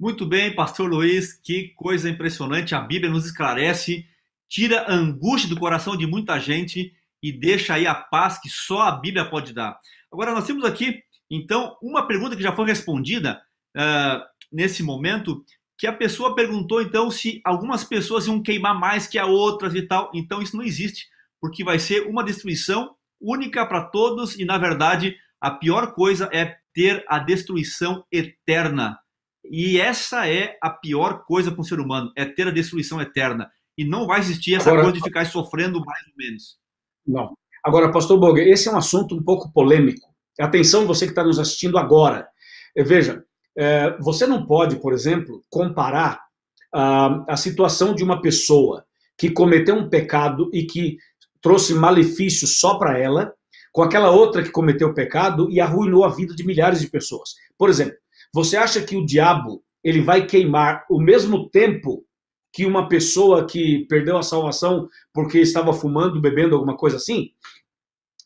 Muito bem, pastor Luiz, que coisa impressionante. A Bíblia nos esclarece, tira a angústia do coração de muita gente e deixa aí a paz que só a Bíblia pode dar. Agora, nós temos aqui, então, uma pergunta que já foi respondida uh, nesse momento, que a pessoa perguntou, então, se algumas pessoas iam queimar mais que a outras e tal. Então, isso não existe porque vai ser uma destruição única para todos e, na verdade, a pior coisa é ter a destruição eterna. E essa é a pior coisa para o ser humano, é ter a destruição eterna. E não vai existir essa Agora, coisa de ficar sofrendo mais ou menos. Não. Agora, pastor Boger, esse é um assunto um pouco polêmico. Atenção, você que está nos assistindo agora. Eh, veja, eh, você não pode, por exemplo, comparar a, ah, a situação de uma pessoa que cometeu um pecado e que trouxe malefício só para ela, com aquela outra que cometeu o pecado e arruinou a vida de milhares de pessoas. Por exemplo, você acha que o diabo ele vai queimar o mesmo tempo que uma pessoa que perdeu a salvação porque estava fumando, bebendo, alguma coisa assim?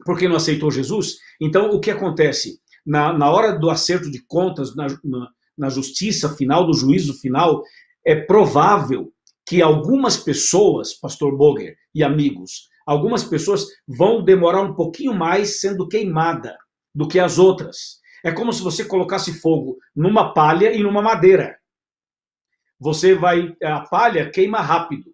Porque não aceitou Jesus? Então, o que acontece? Na, na hora do acerto de contas, na, na, na justiça final, do juízo final, é provável que algumas pessoas, Pastor Boger e amigos, Algumas pessoas vão demorar um pouquinho mais sendo queimada do que as outras. É como se você colocasse fogo numa palha e numa madeira. Você vai eh, a palha queima rápido.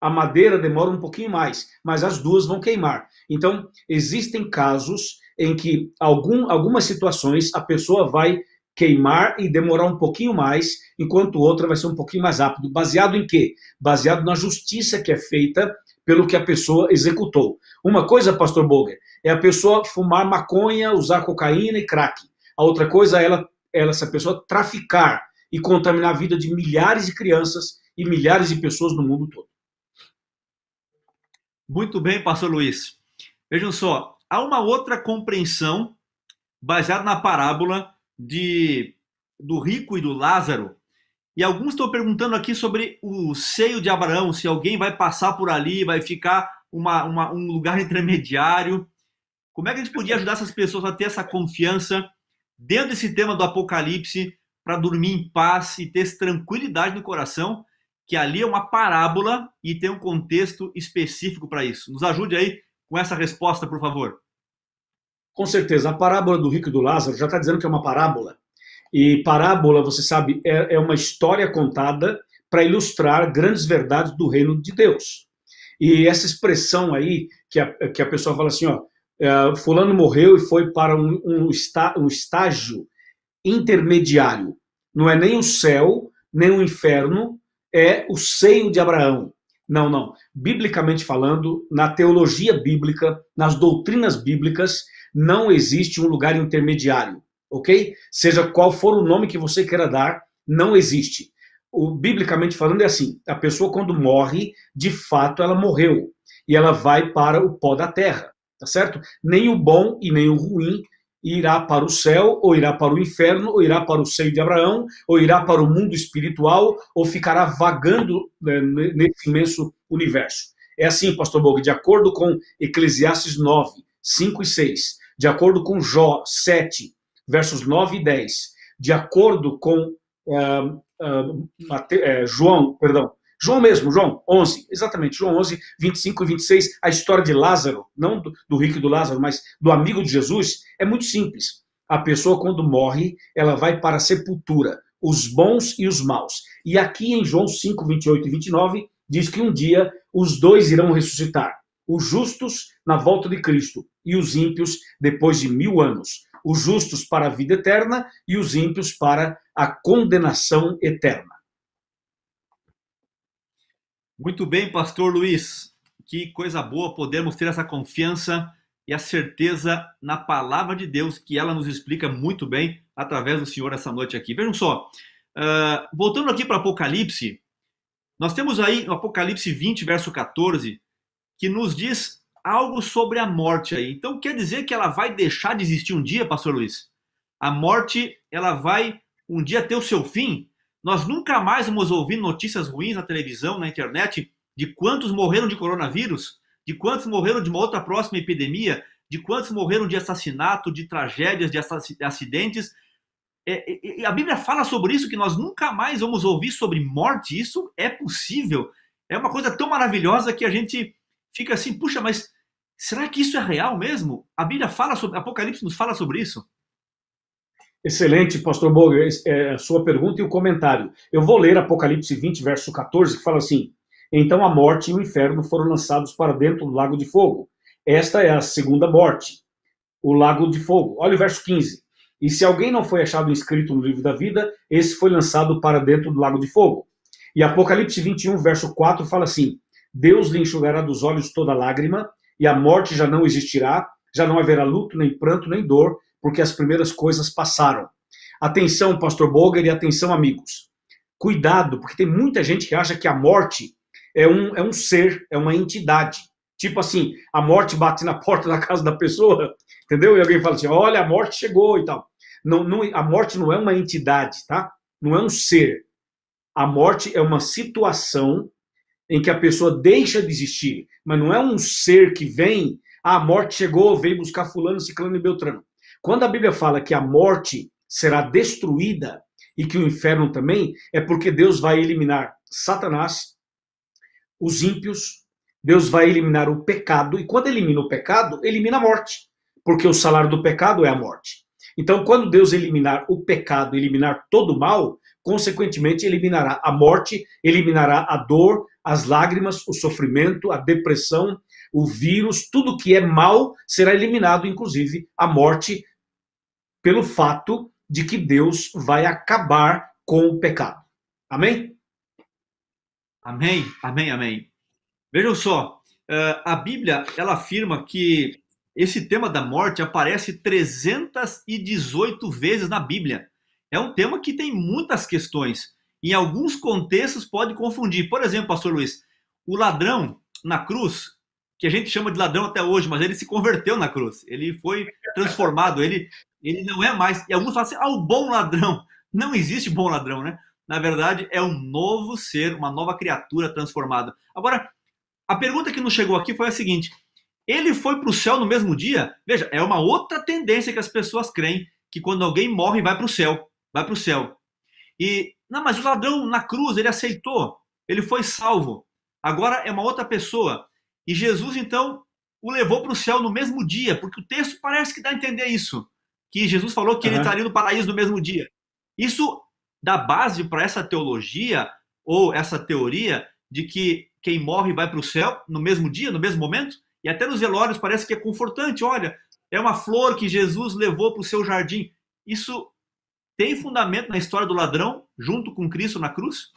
A madeira demora um pouquinho mais, mas as duas vão queimar. Então, existem casos em que algum, algumas situações a pessoa vai queimar e demorar um pouquinho mais, enquanto outra vai ser um pouquinho mais rápido. Baseado em quê? Baseado na justiça que é feita pelo que a pessoa executou. Uma coisa, pastor Boger, é a pessoa fumar maconha, usar cocaína e crack. A outra coisa é ela, é ela, essa pessoa traficar e contaminar a vida de milhares de crianças e milhares de pessoas no mundo todo. Muito bem, pastor Luiz. Vejam só, há uma outra compreensão baseada na parábola de do rico e do Lázaro, e alguns estão perguntando aqui sobre o seio de Abraão, se alguém vai passar por ali, vai ficar uma, uma, um lugar intermediário. Como é que a gente podia ajudar essas pessoas a ter essa confiança dentro desse tema do Apocalipse para dormir em paz e ter tranquilidade no coração, que ali é uma parábola e tem um contexto específico para isso? Nos ajude aí com essa resposta, por favor. Com certeza. A parábola do rico e do Lázaro já está dizendo que é uma parábola. E parábola, você sabe, é, é uma história contada para ilustrar grandes verdades do reino de Deus. E essa expressão aí, que a, que a pessoa fala assim, ó, é, fulano morreu e foi para um, um, está, um estágio intermediário. Não é nem o céu, nem o inferno, é o seio de Abraão. Não, não. Biblicamente falando, na teologia bíblica, nas doutrinas bíblicas, não existe um lugar intermediário ok? Seja qual for o nome que você queira dar, não existe. O, biblicamente falando é assim, a pessoa quando morre, de fato ela morreu, e ela vai para o pó da terra, tá certo? Nem o bom e nem o ruim irá para o céu, ou irá para o inferno, ou irá para o seio de Abraão, ou irá para o mundo espiritual, ou ficará vagando né, nesse imenso universo. É assim, pastor Bog, de acordo com Eclesiastes 9, 5 e 6, de acordo com Jó 7, versos 9 e 10, de acordo com uh, uh, Mate, uh, João, perdão, João mesmo, João 11, exatamente, João 11, 25 e 26, a história de Lázaro, não do, do rico e do Lázaro, mas do amigo de Jesus, é muito simples. A pessoa, quando morre, ela vai para a sepultura, os bons e os maus. E aqui em João 5, 28 e 29, diz que um dia os dois irão ressuscitar, os justos na volta de Cristo e os ímpios depois de mil anos os justos para a vida eterna e os ímpios para a condenação eterna. Muito bem, pastor Luiz. Que coisa boa podermos ter essa confiança e a certeza na palavra de Deus, que ela nos explica muito bem através do Senhor essa noite aqui. Vejam só, uh, voltando aqui para Apocalipse, nós temos aí no Apocalipse 20, verso 14, que nos diz algo sobre a morte aí. Então quer dizer que ela vai deixar de existir um dia, pastor Luiz? A morte, ela vai um dia ter o seu fim? Nós nunca mais vamos ouvir notícias ruins na televisão, na internet, de quantos morreram de coronavírus, de quantos morreram de uma outra próxima epidemia, de quantos morreram de assassinato, de tragédias, de acidentes. É, é, é a Bíblia fala sobre isso que nós nunca mais vamos ouvir sobre morte. Isso é possível. É uma coisa tão maravilhosa que a gente fica assim, puxa, mas Será que isso é real mesmo? A Bíblia fala sobre, Apocalipse nos fala sobre isso? Excelente, pastor Boger, é, sua pergunta e o comentário. Eu vou ler Apocalipse 20, verso 14, que fala assim: Então a morte e o inferno foram lançados para dentro do lago de fogo. Esta é a segunda morte, o lago de fogo. Olha o verso 15. E se alguém não foi achado inscrito no livro da vida, esse foi lançado para dentro do lago de fogo. E Apocalipse 21, verso 4 fala assim: Deus lhe enxugará dos olhos toda lágrima, e a morte já não existirá, já não haverá luto, nem pranto, nem dor, porque as primeiras coisas passaram. Atenção, pastor Boger, e atenção, amigos. Cuidado, porque tem muita gente que acha que a morte é um, é um ser, é uma entidade. Tipo assim, a morte bate na porta da casa da pessoa, entendeu? E alguém fala assim: olha, a morte chegou e tal. Não, não, a morte não é uma entidade, tá? Não é um ser. A morte é uma situação em que a pessoa deixa de existir, mas não é um ser que vem, ah, a morte chegou, veio buscar fulano, ciclano e beltrano. Quando a Bíblia fala que a morte será destruída e que o inferno também, é porque Deus vai eliminar Satanás, os ímpios, Deus vai eliminar o pecado, e quando elimina o pecado, elimina a morte, porque o salário do pecado é a morte. Então, quando Deus eliminar o pecado, eliminar todo o mal, consequentemente, eliminará a morte, eliminará a dor, as lágrimas, o sofrimento, a depressão, o vírus, tudo que é mal será eliminado, inclusive a morte, pelo fato de que Deus vai acabar com o pecado. Amém? Amém, amém, amém. Vejam só, eh, a Bíblia ela afirma que esse tema da morte aparece 318 vezes na Bíblia é um tema que tem muitas questões. Em alguns contextos pode confundir. Por exemplo, pastor Luiz, o ladrão na cruz, que a gente chama de ladrão até hoje, mas ele se converteu na cruz. Ele foi transformado, ele, ele não é mais. E alguns falam assim: ah, o bom ladrão. Não existe bom ladrão, né? Na verdade, é um novo ser, uma nova criatura transformada. Agora, a pergunta que nos chegou aqui foi a seguinte: ele foi para o céu no mesmo dia? Veja, é uma outra tendência que as pessoas creem, que quando alguém morre, vai para o céu vai para o céu. E, não, mas o ladrão na cruz, ele aceitou, ele foi salvo. Agora é uma outra pessoa. E Jesus, então, o levou para o céu no mesmo dia, porque o texto parece que dá a entender isso. Que Jesus falou que uhum. ele estaria no paraíso no mesmo dia. Isso dá base para essa teologia, ou essa teoria, de que quem morre vai para o céu no mesmo dia, no mesmo momento? E até nos velórios parece que é confortante. Olha, é uma flor que Jesus levou para o seu jardim. Isso tem fundamento na história do ladrão junto com Cristo na cruz?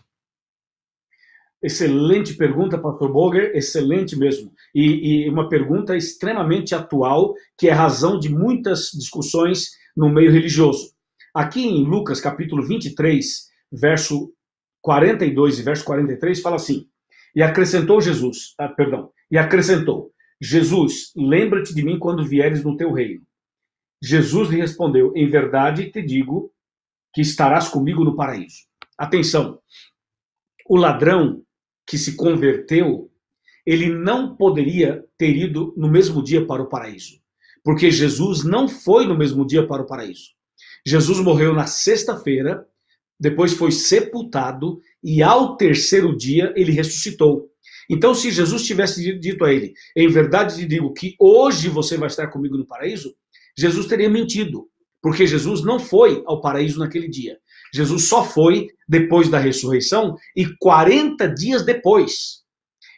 Excelente pergunta, Pastor Boger, excelente mesmo. E, e, uma pergunta extremamente atual, que é razão de muitas discussões no meio religioso. Aqui em Lucas, capítulo 23, verso 42 e verso 43, fala assim: E acrescentou Jesus, ah, perdão, e acrescentou: Jesus, lembra-te de mim quando vieres no teu reino. Jesus lhe respondeu: Em verdade te digo que estarás comigo no paraíso. Atenção, o ladrão que se converteu, ele não poderia ter ido no mesmo dia para o paraíso, porque Jesus não foi no mesmo dia para o paraíso. Jesus morreu na sexta-feira, depois foi sepultado e ao terceiro dia ele ressuscitou. Então, se Jesus tivesse dito a ele, em verdade te digo que hoje você vai estar comigo no paraíso, Jesus teria mentido. Porque Jesus não foi ao paraíso naquele dia. Jesus só foi depois da ressurreição e 40 dias depois.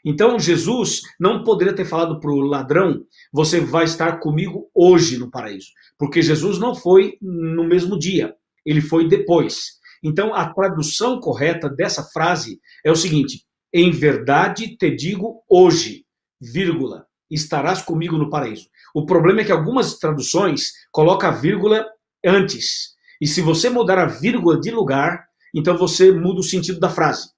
Então Jesus não poderia ter falado para o ladrão: Você vai estar comigo hoje no paraíso. Porque Jesus não foi no mesmo dia, ele foi depois. Então a tradução correta dessa frase é o seguinte: Em verdade te digo hoje, vírgula, estarás comigo no paraíso. O problema é que algumas traduções colocam a vírgula antes. E se você mudar a vírgula de lugar, então você muda o sentido da frase.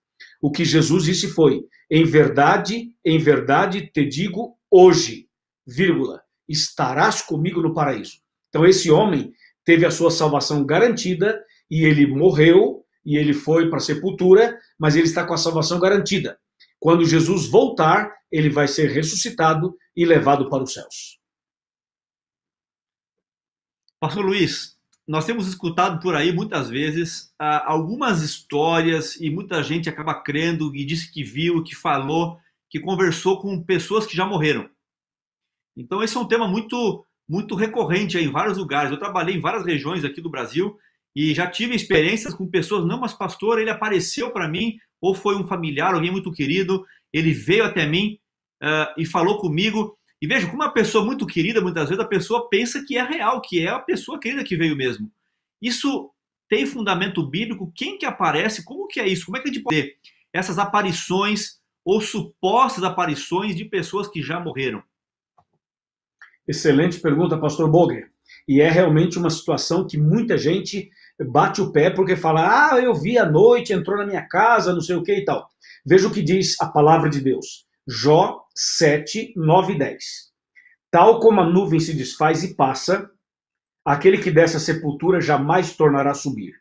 O que Jesus disse foi: Em verdade, em verdade te digo hoje, vírgula, estarás comigo no paraíso. Então esse homem teve a sua salvação garantida e ele morreu e ele foi para a sepultura, mas ele está com a salvação garantida. Quando Jesus voltar, ele vai ser ressuscitado e levado para os céus. Pastor Luiz, nós temos escutado por aí muitas vezes ah, algumas histórias e muita gente acaba crendo e disse que viu, que falou, que conversou com pessoas que já morreram. Então esse é um tema muito muito recorrente em vários lugares. Eu trabalhei em várias regiões aqui do Brasil e já tive experiências com pessoas, não, mas pastor, ele apareceu para mim ou foi um familiar, alguém muito querido, ele veio até mim uh, e falou comigo e veja, com uma pessoa muito querida, muitas vezes a pessoa pensa que é real, que é a pessoa querida que veio mesmo. Isso tem fundamento bíblico? Quem que aparece? Como que é isso? Como é que a gente pode ver essas aparições ou supostas aparições de pessoas que já morreram? Excelente pergunta, pastor Boger. E é realmente uma situação que muita gente bate o pé porque fala: "Ah, eu vi à noite, entrou na minha casa, não sei o que e tal". Veja o que diz a palavra de Deus. Jó 7, 9 e 10. Tal como a nuvem se desfaz e passa, aquele que desce a sepultura jamais tornará a subir.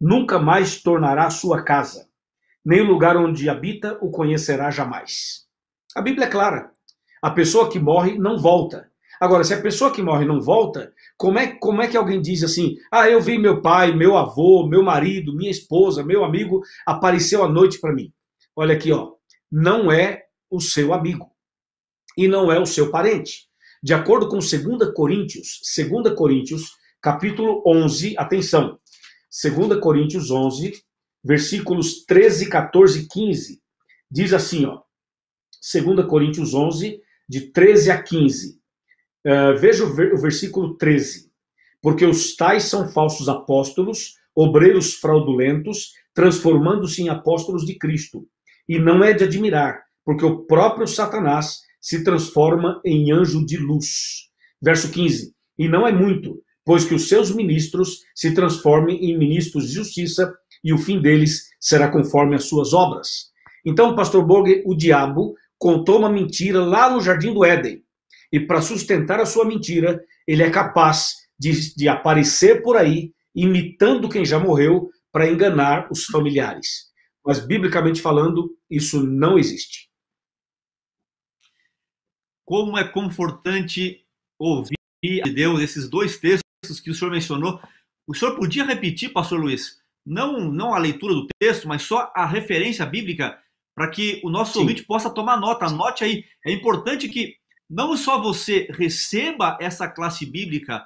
Nunca mais tornará a sua casa, nem o lugar onde habita o conhecerá jamais. A Bíblia é clara. A pessoa que morre não volta. Agora, se a pessoa que morre não volta, como é, como é que alguém diz assim: ah, eu vi meu pai, meu avô, meu marido, minha esposa, meu amigo, apareceu à noite para mim? Olha aqui, ó. Não é o seu amigo e não é o seu parente. De acordo com 2 Coríntios, 2 Coríntios, capítulo 11, atenção. 2 Coríntios 11, versículos 13, 14 e 15. Diz assim, ó. 2 Coríntios 11, de 13 a 15. Uh, eh, veja o, ver, o versículo 13. Porque os tais são falsos apóstolos, obreiros fraudulentos, transformando-se em apóstolos de Cristo. E não é de admirar, porque o próprio Satanás se transforma em anjo de luz. Verso 15: E não é muito, pois que os seus ministros se transformem em ministros de justiça, e o fim deles será conforme as suas obras. Então, pastor Borges, o diabo contou uma mentira lá no jardim do Éden. E para sustentar a sua mentira, ele é capaz de, de aparecer por aí imitando quem já morreu para enganar os familiares. Mas, biblicamente falando, isso não existe como é confortante ouvir de Deus esses dois textos que o senhor mencionou. O senhor podia repetir, pastor Luiz, não, não a leitura do texto, mas só a referência bíblica para que o nosso Sim. ouvinte possa tomar nota. Anote aí. É importante que não só você receba essa classe bíblica,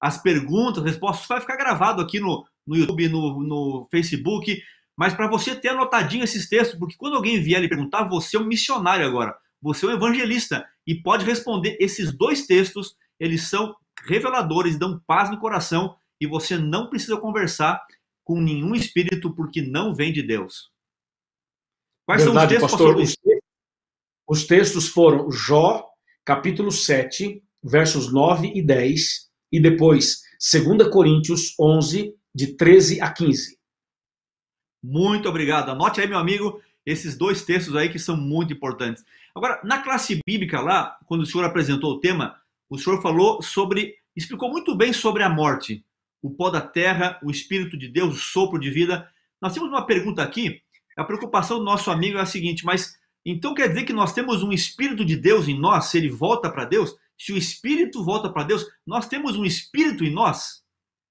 as perguntas, respostas, vai ficar gravado aqui no, no YouTube, no, no Facebook, mas para você ter anotadinho esses textos, porque quando alguém vier lhe perguntar, você é um missionário agora. Você é um evangelista e pode responder. Esses dois textos, eles são reveladores, dão paz no coração e você não precisa conversar com nenhum espírito porque não vem de Deus. Quais Verdade, são os textos, pastor, pastor Luiz? Os textos foram Jó, capítulo 7, versos 9 e 10, e depois 2 Coríntios 11, de 13 a 15. Muito obrigado. Anote aí, meu amigo, esses dois textos aí que são muito importantes. Agora, na classe bíblica lá, quando o senhor apresentou o tema, o senhor falou sobre, explicou muito bem sobre a morte, o pó da terra, o espírito de Deus, o sopro de vida. Nós temos uma pergunta aqui. A preocupação do nosso amigo é a seguinte, mas então quer dizer que nós temos um espírito de Deus em nós, se ele volta para Deus? Se o espírito volta para Deus, nós temos um espírito em nós?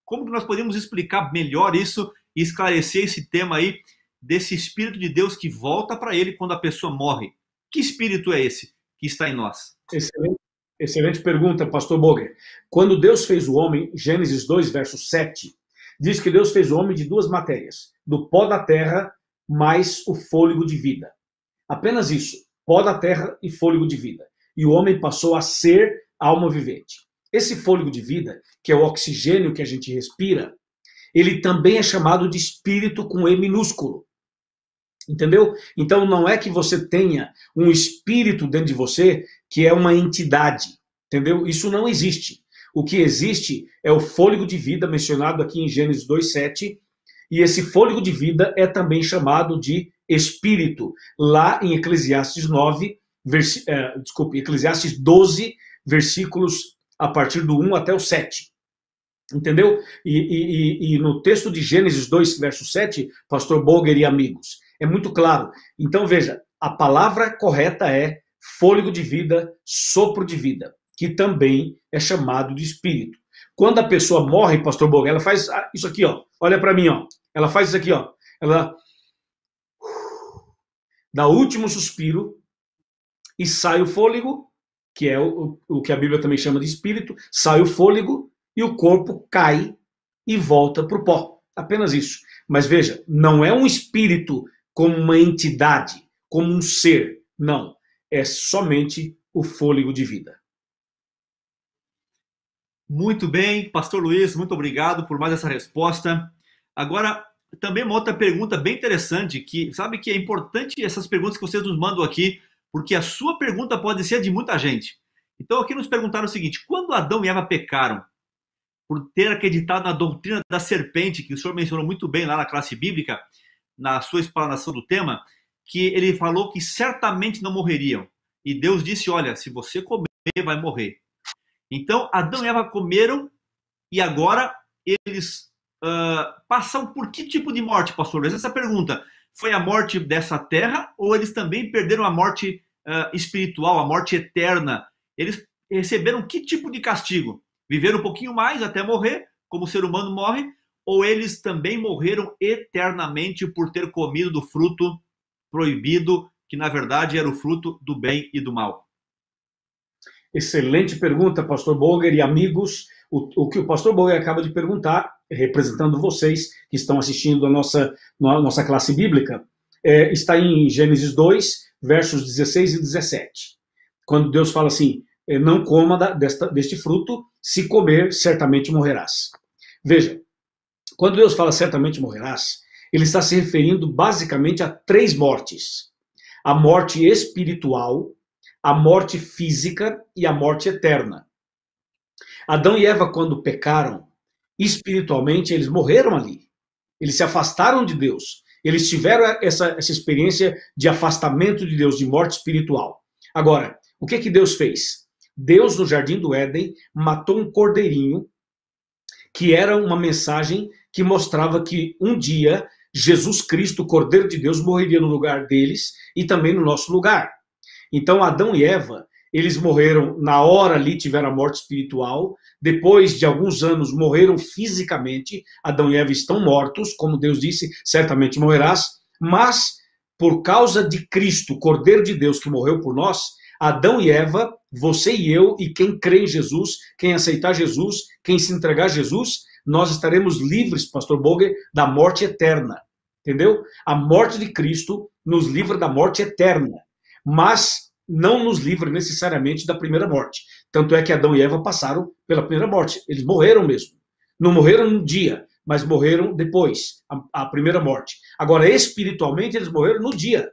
Como que nós podemos explicar melhor isso e esclarecer esse tema aí desse Espírito de Deus que volta para ele quando a pessoa morre. Que Espírito é esse que está em nós? Excelente, excelente pergunta, Pastor Boger. Quando Deus fez o homem, Gênesis 2, verso 7, diz que Deus fez o homem de duas matérias: do pó da terra mais o fôlego de vida. Apenas isso, pó da terra e fôlego de vida. E o homem passou a ser alma vivente. Esse fôlego de vida, que é o oxigênio que a gente respira, ele também é chamado de espírito com E minúsculo. Entendeu? Então não é que você tenha um espírito dentro de você que é uma entidade, entendeu? Isso não existe. O que existe é o fôlego de vida mencionado aqui em Gênesis 2:7, e esse fôlego de vida é também chamado de espírito, lá em Eclesiastes 9, vers... Eh, desculpe, Eclesiastes 12, versículos a partir do 1 até o 7. Entendeu? E, e, e, no texto de Gênesis 2, verso 7, pastor Bolger e amigos, é muito claro. Então, veja, a palavra correta é fôlego de vida, sopro de vida, que também é chamado de espírito. Quando a pessoa morre, pastor Boga, ela faz ah, isso aqui, ó. Olha para mim, ó. Ela faz isso aqui, ó. Ela dá o último suspiro e sai o fôlego, que é o, o que a Bíblia também chama de espírito, sai o fôlego e o corpo cai e volta para o pó. Apenas isso. Mas veja, não é um espírito como uma entidade, como um ser. Não. É somente o fôlego de vida. Muito bem, Pastor Luiz, muito obrigado por mais essa resposta. Agora, também uma outra pergunta bem interessante, que sabe que é importante essas perguntas que vocês nos mandam aqui, porque a sua pergunta pode ser de muita gente. Então, aqui nos perguntaram o seguinte: quando Adão e Eva pecaram, por ter acreditado na doutrina da serpente, que o senhor mencionou muito bem lá na classe bíblica, na sua explanação do tema, que ele falou que certamente não morreriam. E Deus disse: Olha, se você comer, vai morrer. Então, Adão e Eva comeram e agora eles uh, passam por que tipo de morte, pastor? Essa pergunta foi a morte dessa terra ou eles também perderam a morte uh, espiritual, a morte eterna? Eles receberam que tipo de castigo? Viveram um pouquinho mais até morrer, como o ser humano morre, ou eles também morreram eternamente por ter comido do fruto proibido, que na verdade era o fruto do bem e do mal? Excelente pergunta, pastor Boger e amigos. O, o que o pastor Boger acaba de perguntar, representando vocês que estão assistindo a nossa, a nossa classe bíblica, é, está em Gênesis 2, versos 16 e 17. Quando Deus fala assim: é, não coma desta, deste fruto, se comer, certamente morrerás. Veja, quando Deus fala certamente morrerás, ele está se referindo basicamente a três mortes: a morte espiritual, a morte física e a morte eterna. Adão e Eva, quando pecaram, espiritualmente eles morreram ali. Eles se afastaram de Deus. Eles tiveram essa, essa experiência de afastamento de Deus, de morte espiritual. Agora, o que, que Deus fez? Deus, no jardim do Éden, matou um cordeirinho que era uma mensagem que mostrava que um dia Jesus Cristo, o Cordeiro de Deus, morreria no lugar deles e também no nosso lugar. Então, Adão e Eva, eles morreram na hora ali, tiveram a morte espiritual. Depois de alguns anos, morreram fisicamente. Adão e Eva estão mortos, como Deus disse, certamente morrerás. Mas, por causa de Cristo, Cordeiro de Deus, que morreu por nós, Adão e Eva, você e eu, e quem crê em Jesus, quem aceitar Jesus, quem se entregar a Jesus, nós estaremos livres, pastor Boger, da morte eterna. Entendeu? A morte de Cristo nos livra da morte eterna, mas não nos livra necessariamente da primeira morte. Tanto é que Adão e Eva passaram pela primeira morte, eles morreram mesmo. Não morreram no dia, mas morreram depois, a, a primeira morte. Agora, espiritualmente, eles morreram no dia.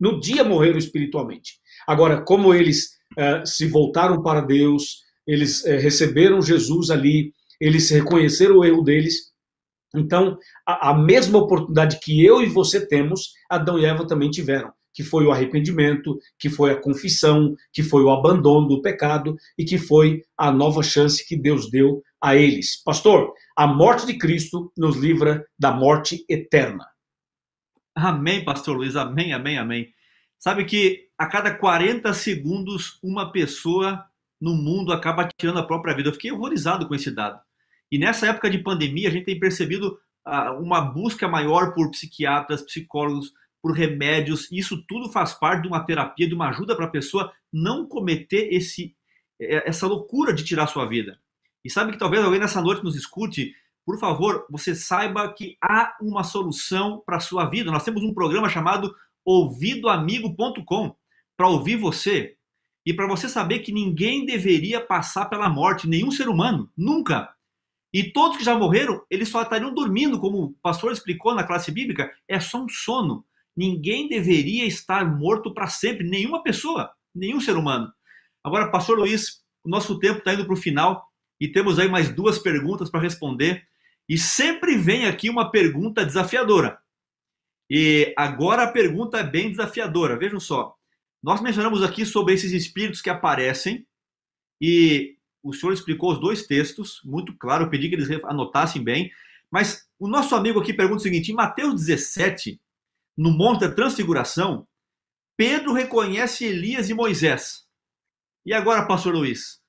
No dia morreram espiritualmente. Agora, como eles eh, se voltaram para Deus, eles eh, receberam Jesus ali, eles reconheceram o erro deles. Então, a, a mesma oportunidade que eu e você temos, Adão e Eva também tiveram, que foi o arrependimento, que foi a confissão, que foi o abandono do pecado e que foi a nova chance que Deus deu a eles. Pastor, a morte de Cristo nos livra da morte eterna. Amém, pastor Luiz. Amém, amém, amém. Sabe que a cada 40 segundos uma pessoa no mundo acaba tirando a própria vida. Eu fiquei horrorizado com esse dado. E nessa época de pandemia, a gente tem percebido ah, uma busca maior por psiquiatras, psicólogos, por remédios. Isso tudo faz parte de uma terapia, de uma ajuda para a pessoa não cometer esse, é, é, essa loucura de tirar sua vida. E sabe que talvez alguém nessa noite nos escute, por favor, você saiba que há uma solução para a sua vida. Nós temos um programa chamado ouvidoamigo.com para ouvir você e para você saber que ninguém deveria passar pela morte, nenhum ser humano, nunca. E todos que já morreram, eles só estariam dormindo, como o pastor explicou na classe bíblica, é só um sono. Ninguém deveria estar morto para sempre, nenhuma pessoa, nenhum ser humano. Agora, pastor Luiz, o nosso tempo está indo para o final e temos aí mais duas perguntas para responder. E sempre vem aqui uma pergunta desafiadora. E agora a pergunta é bem desafiadora. Vejam só. Nós mencionamos aqui sobre esses espíritos que aparecem e o senhor explicou os dois textos, muito claro, eu pedi que eles anotassem bem. Mas o nosso amigo aqui pergunta o seguinte: em Mateus 17, no Monte da Transfiguração, Pedro reconhece Elias e Moisés. E agora, pastor Luiz,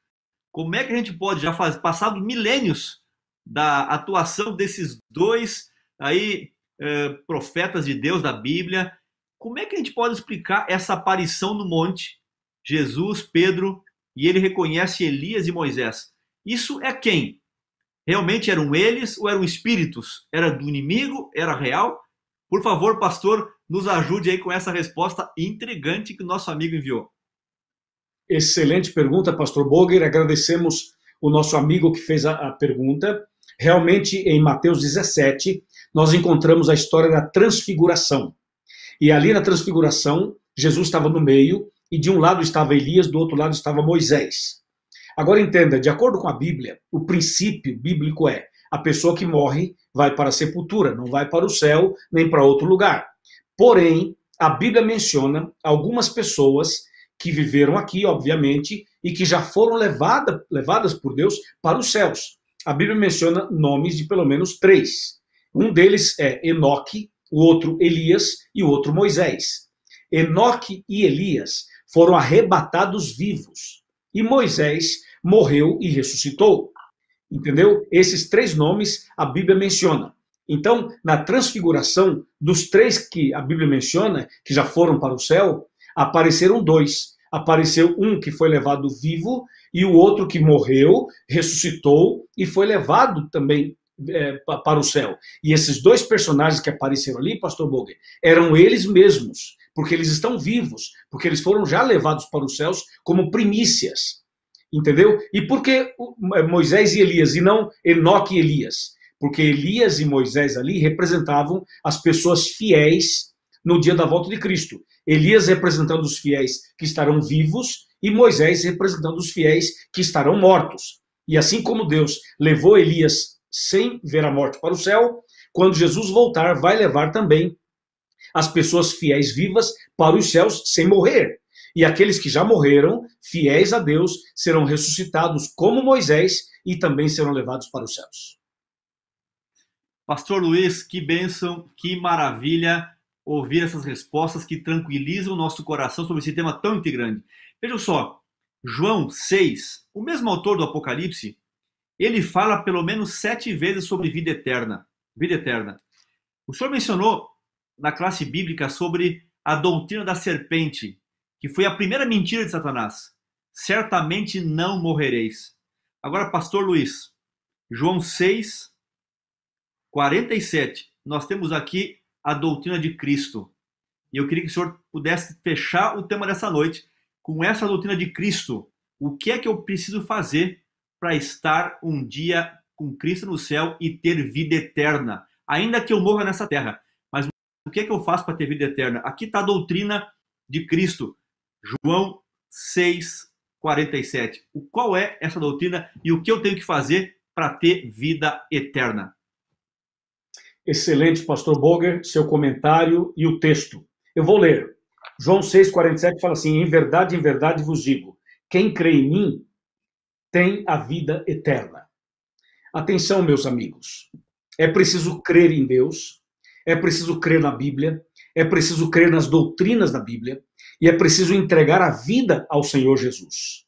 como é que a gente pode, já faz, passado milênios da atuação desses dois aí eh, profetas de Deus da Bíblia, como é que a gente pode explicar essa aparição no monte? Jesus, Pedro e ele reconhece Elias e Moisés. Isso é quem? Realmente eram eles ou eram espíritos? Era do inimigo? Era real? Por favor, pastor, nos ajude aí com essa resposta intrigante que o nosso amigo enviou. Excelente pergunta, pastor Boger. Agradecemos o nosso amigo que fez a, a pergunta. Realmente, em Mateus 17, nós encontramos a história da transfiguração. E ali na transfiguração, Jesus estava no meio e de um lado estava Elias, do outro lado estava Moisés. Agora entenda, de acordo com a Bíblia, o princípio bíblico é: a pessoa que morre vai para a sepultura, não vai para o céu nem para outro lugar. Porém, a Bíblia menciona algumas pessoas que viveram aqui, obviamente, e que já foram levada, levadas por Deus para os céus. A Bíblia menciona nomes de pelo menos três. Um deles é Enoque, o outro Elias e o outro Moisés. Enoque e Elias foram arrebatados vivos. E Moisés morreu e ressuscitou. Entendeu? Esses três nomes a Bíblia menciona. Então, na transfiguração, dos três que a Bíblia menciona, que já foram para o céu, apareceram dois. Apareceu um que foi levado vivo e o outro que morreu, ressuscitou e foi levado também é, para o céu. E esses dois personagens que apareceram ali, Pastor Boger, eram eles mesmos porque eles estão vivos, porque eles foram já levados para os céus como primícias. Entendeu? E por que é, Moisés e Elias, e não Enoque e Elias? Porque Elias e Moisés ali representavam as pessoas fiéis no dia da volta de Cristo. Elias representando os fiéis que estarão vivos e Moisés representando os fiéis que estarão mortos. E assim como Deus levou Elias sem ver a morte para o céu, quando Jesus voltar, vai levar também as pessoas fiéis vivas para os céus sem morrer. E aqueles que já morreram, fiéis a Deus, serão ressuscitados como Moisés e também serão levados para os céus. Pastor Luiz, que bênção, que maravilha ouvir essas respostas que tranquilizam o nosso coração sobre esse tema tão grande. Vejam só, João 6, o mesmo autor do Apocalipse, ele fala pelo menos sete vezes sobre vida eterna. Vida eterna. O senhor mencionou na classe bíblica sobre a doutrina da serpente, que foi a primeira mentira de Satanás. Certamente não morrereis. Agora, pastor Luiz, João 6, 47. Nós temos aqui a doutrina de Cristo. E eu queria que o senhor pudesse fechar o tema dessa noite com essa doutrina de Cristo. O que é que eu preciso fazer para estar um dia com Cristo no céu e ter vida eterna, ainda que eu morra nessa terra? o que é que eu faço para ter vida eterna? Aqui está a doutrina de Cristo, João 6, 47. O qual é essa doutrina e o que eu tenho que fazer para ter vida eterna? Excelente, pastor Boger, seu comentário e o texto. Eu vou ler. João 47 fala assim: Em verdade, em verdade vos digo, quem crê em mim tem a vida eterna. Atenção, meus amigos. É preciso crer em Deus, é preciso crer na Bíblia, é preciso crer nas doutrinas da Bíblia e é preciso entregar a vida ao Senhor Jesus.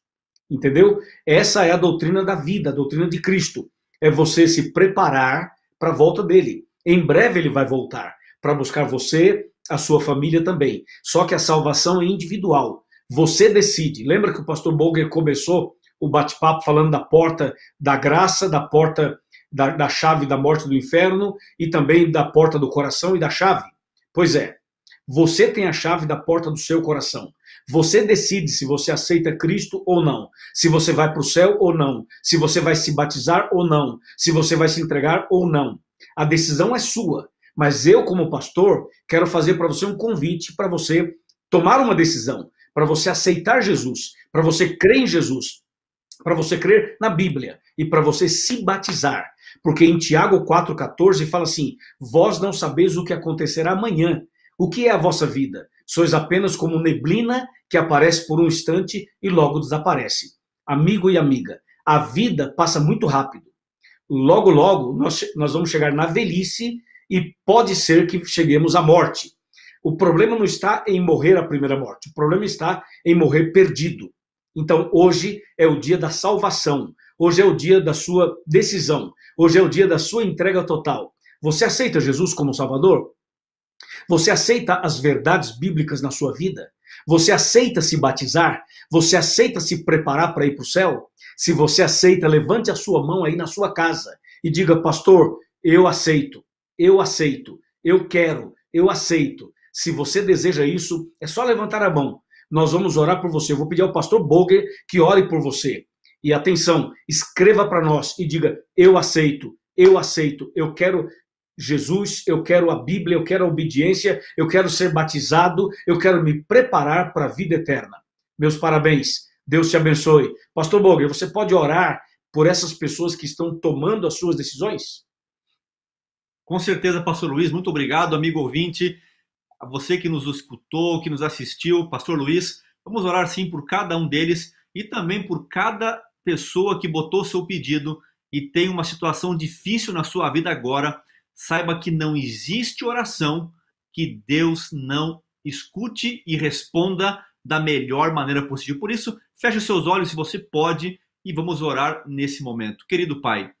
Entendeu? Essa é a doutrina da vida, a doutrina de Cristo. É você se preparar para a volta dele. Em breve ele vai voltar para buscar você, a sua família também. Só que a salvação é individual. Você decide. Lembra que o pastor Bolger começou o bate-papo falando da porta da graça, da porta da, da chave da morte do inferno e também da porta do coração e da chave. Pois é, você tem a chave da porta do seu coração. Você decide se você aceita Cristo ou não, se você vai para o céu ou não, se você vai se batizar ou não, se você vai se entregar ou não. A decisão é sua, mas eu, como pastor, quero fazer para você um convite para você tomar uma decisão, para você aceitar Jesus, para você crer em Jesus, para você crer na Bíblia e para você se batizar. Porque em Tiago 4,14 fala assim: Vós não sabeis o que acontecerá amanhã. O que é a vossa vida? Sois apenas como neblina que aparece por um instante e logo desaparece. Amigo e amiga, a vida passa muito rápido. Logo, logo, nós, nós vamos chegar na velhice e pode ser que cheguemos à morte. O problema não está em morrer a primeira morte, o problema está em morrer perdido. Então, hoje é o dia da salvação, hoje é o dia da sua decisão. Hoje é o dia da sua entrega total. Você aceita Jesus como Salvador? Você aceita as verdades bíblicas na sua vida? Você aceita se batizar? Você aceita se preparar para ir para o céu? Se você aceita, levante a sua mão aí na sua casa e diga: Pastor, eu aceito, eu aceito, eu quero, eu aceito. Se você deseja isso, é só levantar a mão. Nós vamos orar por você. Eu vou pedir ao pastor Boger que ore por você. E atenção, escreva para nós e diga: eu aceito, eu aceito, eu quero Jesus, eu quero a Bíblia, eu quero a obediência, eu quero ser batizado, eu quero me preparar para a vida eterna. Meus parabéns. Deus te abençoe. Pastor Boger, você pode orar por essas pessoas que estão tomando as suas decisões? Com certeza, Pastor Luiz. Muito obrigado, amigo ouvinte. A você que nos escutou, que nos assistiu, Pastor Luiz. Vamos orar sim por cada um deles e também por cada pessoa que botou seu pedido e tem uma situação difícil na sua vida agora, saiba que não existe oração que Deus não escute e responda da melhor maneira possível. Por isso, feche os seus olhos se você pode e vamos orar nesse momento. Querido Pai,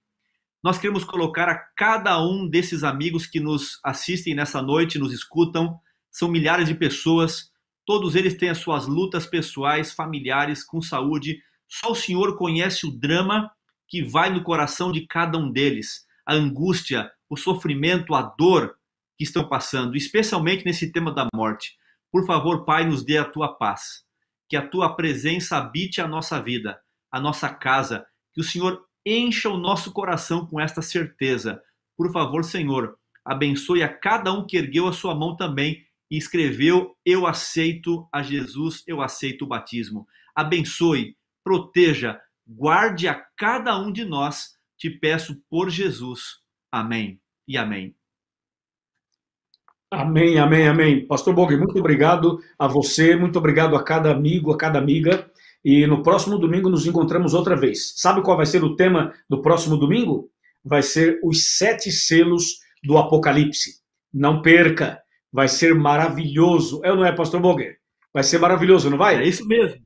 nós queremos colocar a cada um desses amigos que nos assistem nessa noite, nos escutam, são milhares de pessoas, todos eles têm as suas lutas pessoais, familiares, com saúde, só o Senhor conhece o drama que vai no coração de cada um deles, a angústia, o sofrimento, a dor que estão passando, especialmente nesse tema da morte. Por favor, Pai, nos dê a tua paz, que a tua presença habite a nossa vida, a nossa casa, que o Senhor encha o nosso coração com esta certeza. Por favor, Senhor, abençoe a cada um que ergueu a sua mão também e escreveu: Eu aceito a Jesus, eu aceito o batismo. Abençoe proteja, guarde a cada um de nós. Te peço por Jesus. Amém e amém. Amém, amém, amém. Pastor Bog, muito obrigado a você, muito obrigado a cada amigo, a cada amiga. E no próximo domingo nos encontramos outra vez. Sabe qual vai ser o tema do próximo domingo? Vai ser os sete selos do Apocalipse. Não perca, vai ser maravilhoso. É ou não é, Pastor Boger? Vai ser maravilhoso, não vai? É isso mesmo.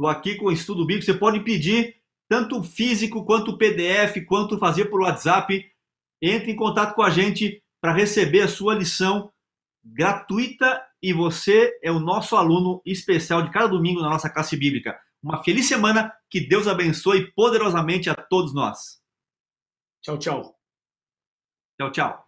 Estou aqui com o Estudo Bíblico. Você pode pedir tanto físico quanto PDF, quanto fazer por WhatsApp. Entre em contato com a gente para receber a sua lição gratuita e você é o nosso aluno especial de cada domingo na nossa classe bíblica. Uma feliz semana, que Deus abençoe poderosamente a todos nós. Tchau, tchau. Tchau, tchau.